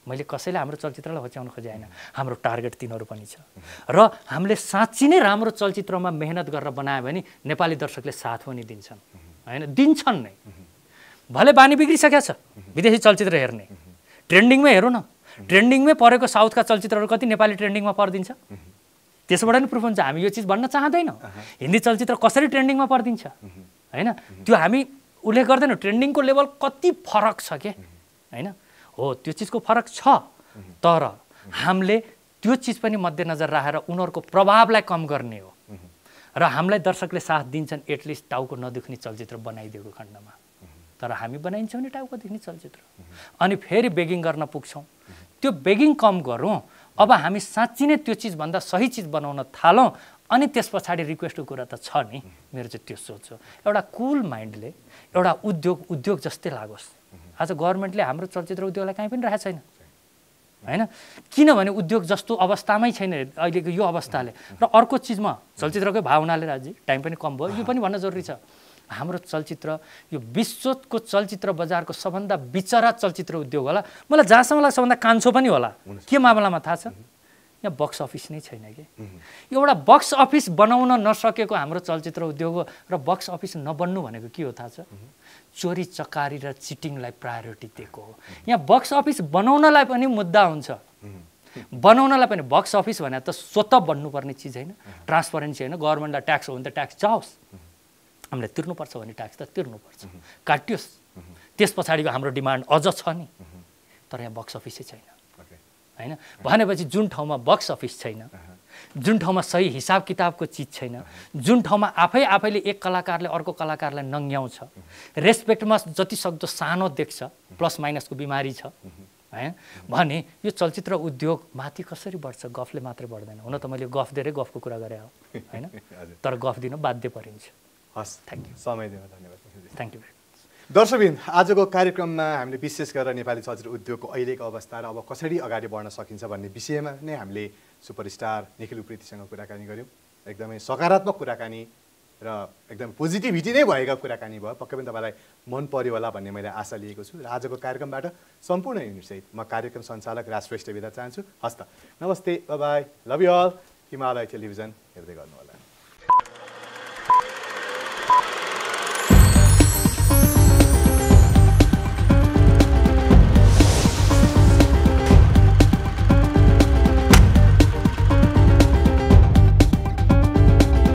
मैले कसैले हाम्रो चलचित्रलाई होच्याउन खोजे होइन हाम्रो टार्गेट तिनीहरू पनि छ र हामीले साँच्ची नै राम्रो चलचित्रमा मेहनत गरेर बनायो भने नेपाली दर्शकले साथ पनि दिन्छन् होइन दिन्छन् नै भले बानी बिग्रिसकेको छ विदेशी चलचित्र हेर्ने ट्रेन्डिङमै हेरौँ न ट्रेन्डिङमै परेको साउथका चलचित्रहरू कति नेपाली ट्रेन्डिङमा परिदिन्छ त्यसबाट नि प्रुफ हुन्छ हामी यो चिज भन्न चाहँदैनौँ हिन्दी चलचित्र कसरी ट्रेन्डिङमा परिदिन्छ होइन त्यो हामी उल्लेख गर्दैनौँ ट्रेन्डिङको लेभल कति फरक छ के होइन हो त्यो चिजको फरक छ तर हामीले त्यो चिज पनि मध्यनजर राखेर उनीहरूको प्रभावलाई कम गर्ने हो र हामीलाई दर्शकले साथ दिन्छन् एटलिस्ट टाउको नदुख्ने चलचित्र बनाइदिएको खण्डमा तर हामी बनाइन्छौँ नि टाउको देख्ने चलचित्र अनि फेरि बेगिङ गर्न पुग्छौँ त्यो बेगिङ कम गरौँ अब हामी साँच्ची नै त्यो चिजभन्दा सही चिज बनाउन थालौँ अनि त्यस पछाडि रिक्वेस्टको कुरा त छ नि मेरो चाहिँ त्यो सोच हो एउटा कुल माइन्डले एउटा उद्योग उद्योग जस्तै लागोस् आज गभर्मेन्टले हाम्रो चलचित्र उद्योगलाई कहीँ पनि राखेको छैन होइन किनभने उद्योग जस्तो अवस्थामै छैन अहिलेको यो अवस्थाले र अर्को चिजमा चलचित्रकै भावनाले राजी टाइम पनि कम भयो यो पनि भन्न जरुरी छ हाम्रो चलचित्र यो विश्वको चलचित्र बजारको सबभन्दा विचरा चलचित्र उद्योग होला मलाई जहाँसम्मलाई सबभन्दा कान्छो पनि होला के मामलामा थाहा छ यहाँ बक्स अफिस नै छैन कि एउटा बक्स अफिस बनाउन नसकेको हाम्रो चलचित्र उद्योग हो र बक्स अफिस नबन्नु भनेको के हो थाहा छ चोरी चकारी र चिटिङलाई प्रायोरिटी दिएको हो यहाँ बक्स अफिस बनाउनलाई पनि मुद्दा हुन्छ बनाउनलाई पनि बक्स अफिस भने त स्वत बन्नुपर्ने चिज होइन ट्रान्सपरेन्सी होइन गभर्मेन्टलाई ट्याक्स हो भने त ट्याक्स जाओस् हामीले तिर्नुपर्छ भने ट्याक्स त तिर्नुपर्छ काटियोस् त्यस पछाडिको हाम्रो डिमान्ड अझ छ नि तर यहाँ बक्स अफिसै छैन होइन भनेपछि जुन ठाउँमा बक्स अफिस छैन जुन ठाउँमा सही हिसाब किताबको चिज छैन जुन ठाउँमा आफै आफैले एक कलाकारले अर्को कलाकारलाई नङ्ग्याउँछ रेस्पेक्टमा जतिसक्दो सानो देख्छ प्लस माइनसको बिमारी छ होइन भने यो चलचित्र उद्योग माथि कसरी बढ्छ गफले मात्रै बढ्दैन हुन त मैले गफ धेरै गफको कुरा गरेँ होइन तर गफ दिन बाध्य परिन्छ हस् थ्याङ्क यू समय दिनु धन्यवाद थ्याङ्क यू दर्शकबिन आजको कार्यक्रममा हामीले विशेष गरेर नेपाली चलचित्र उद्योगको अहिलेको अवस्था र अब कसरी अगाडि बढ्न सकिन्छ भन्ने विषयमा नै हामीले सुपरस्टार निखिल उप्रेतीसँग कुराकानी गऱ्यौँ एकदमै सकारात्मक कुराकानी र एकदम पोजिटिभिटी नै भएका कुराकानी भयो पक्कै पनि तपाईँलाई मन पऱ्यो होला भन्ने मैले आशा लिएको छु र आजको कार्यक्रमबाट सम्पूर्ण युनिटसहित म कार्यक्रम सञ्चालक श्रेष्ठ बिदा चाहन्छु हस्त नमस्ते bye love you all Himalaya television हेर्दै गर्नु होला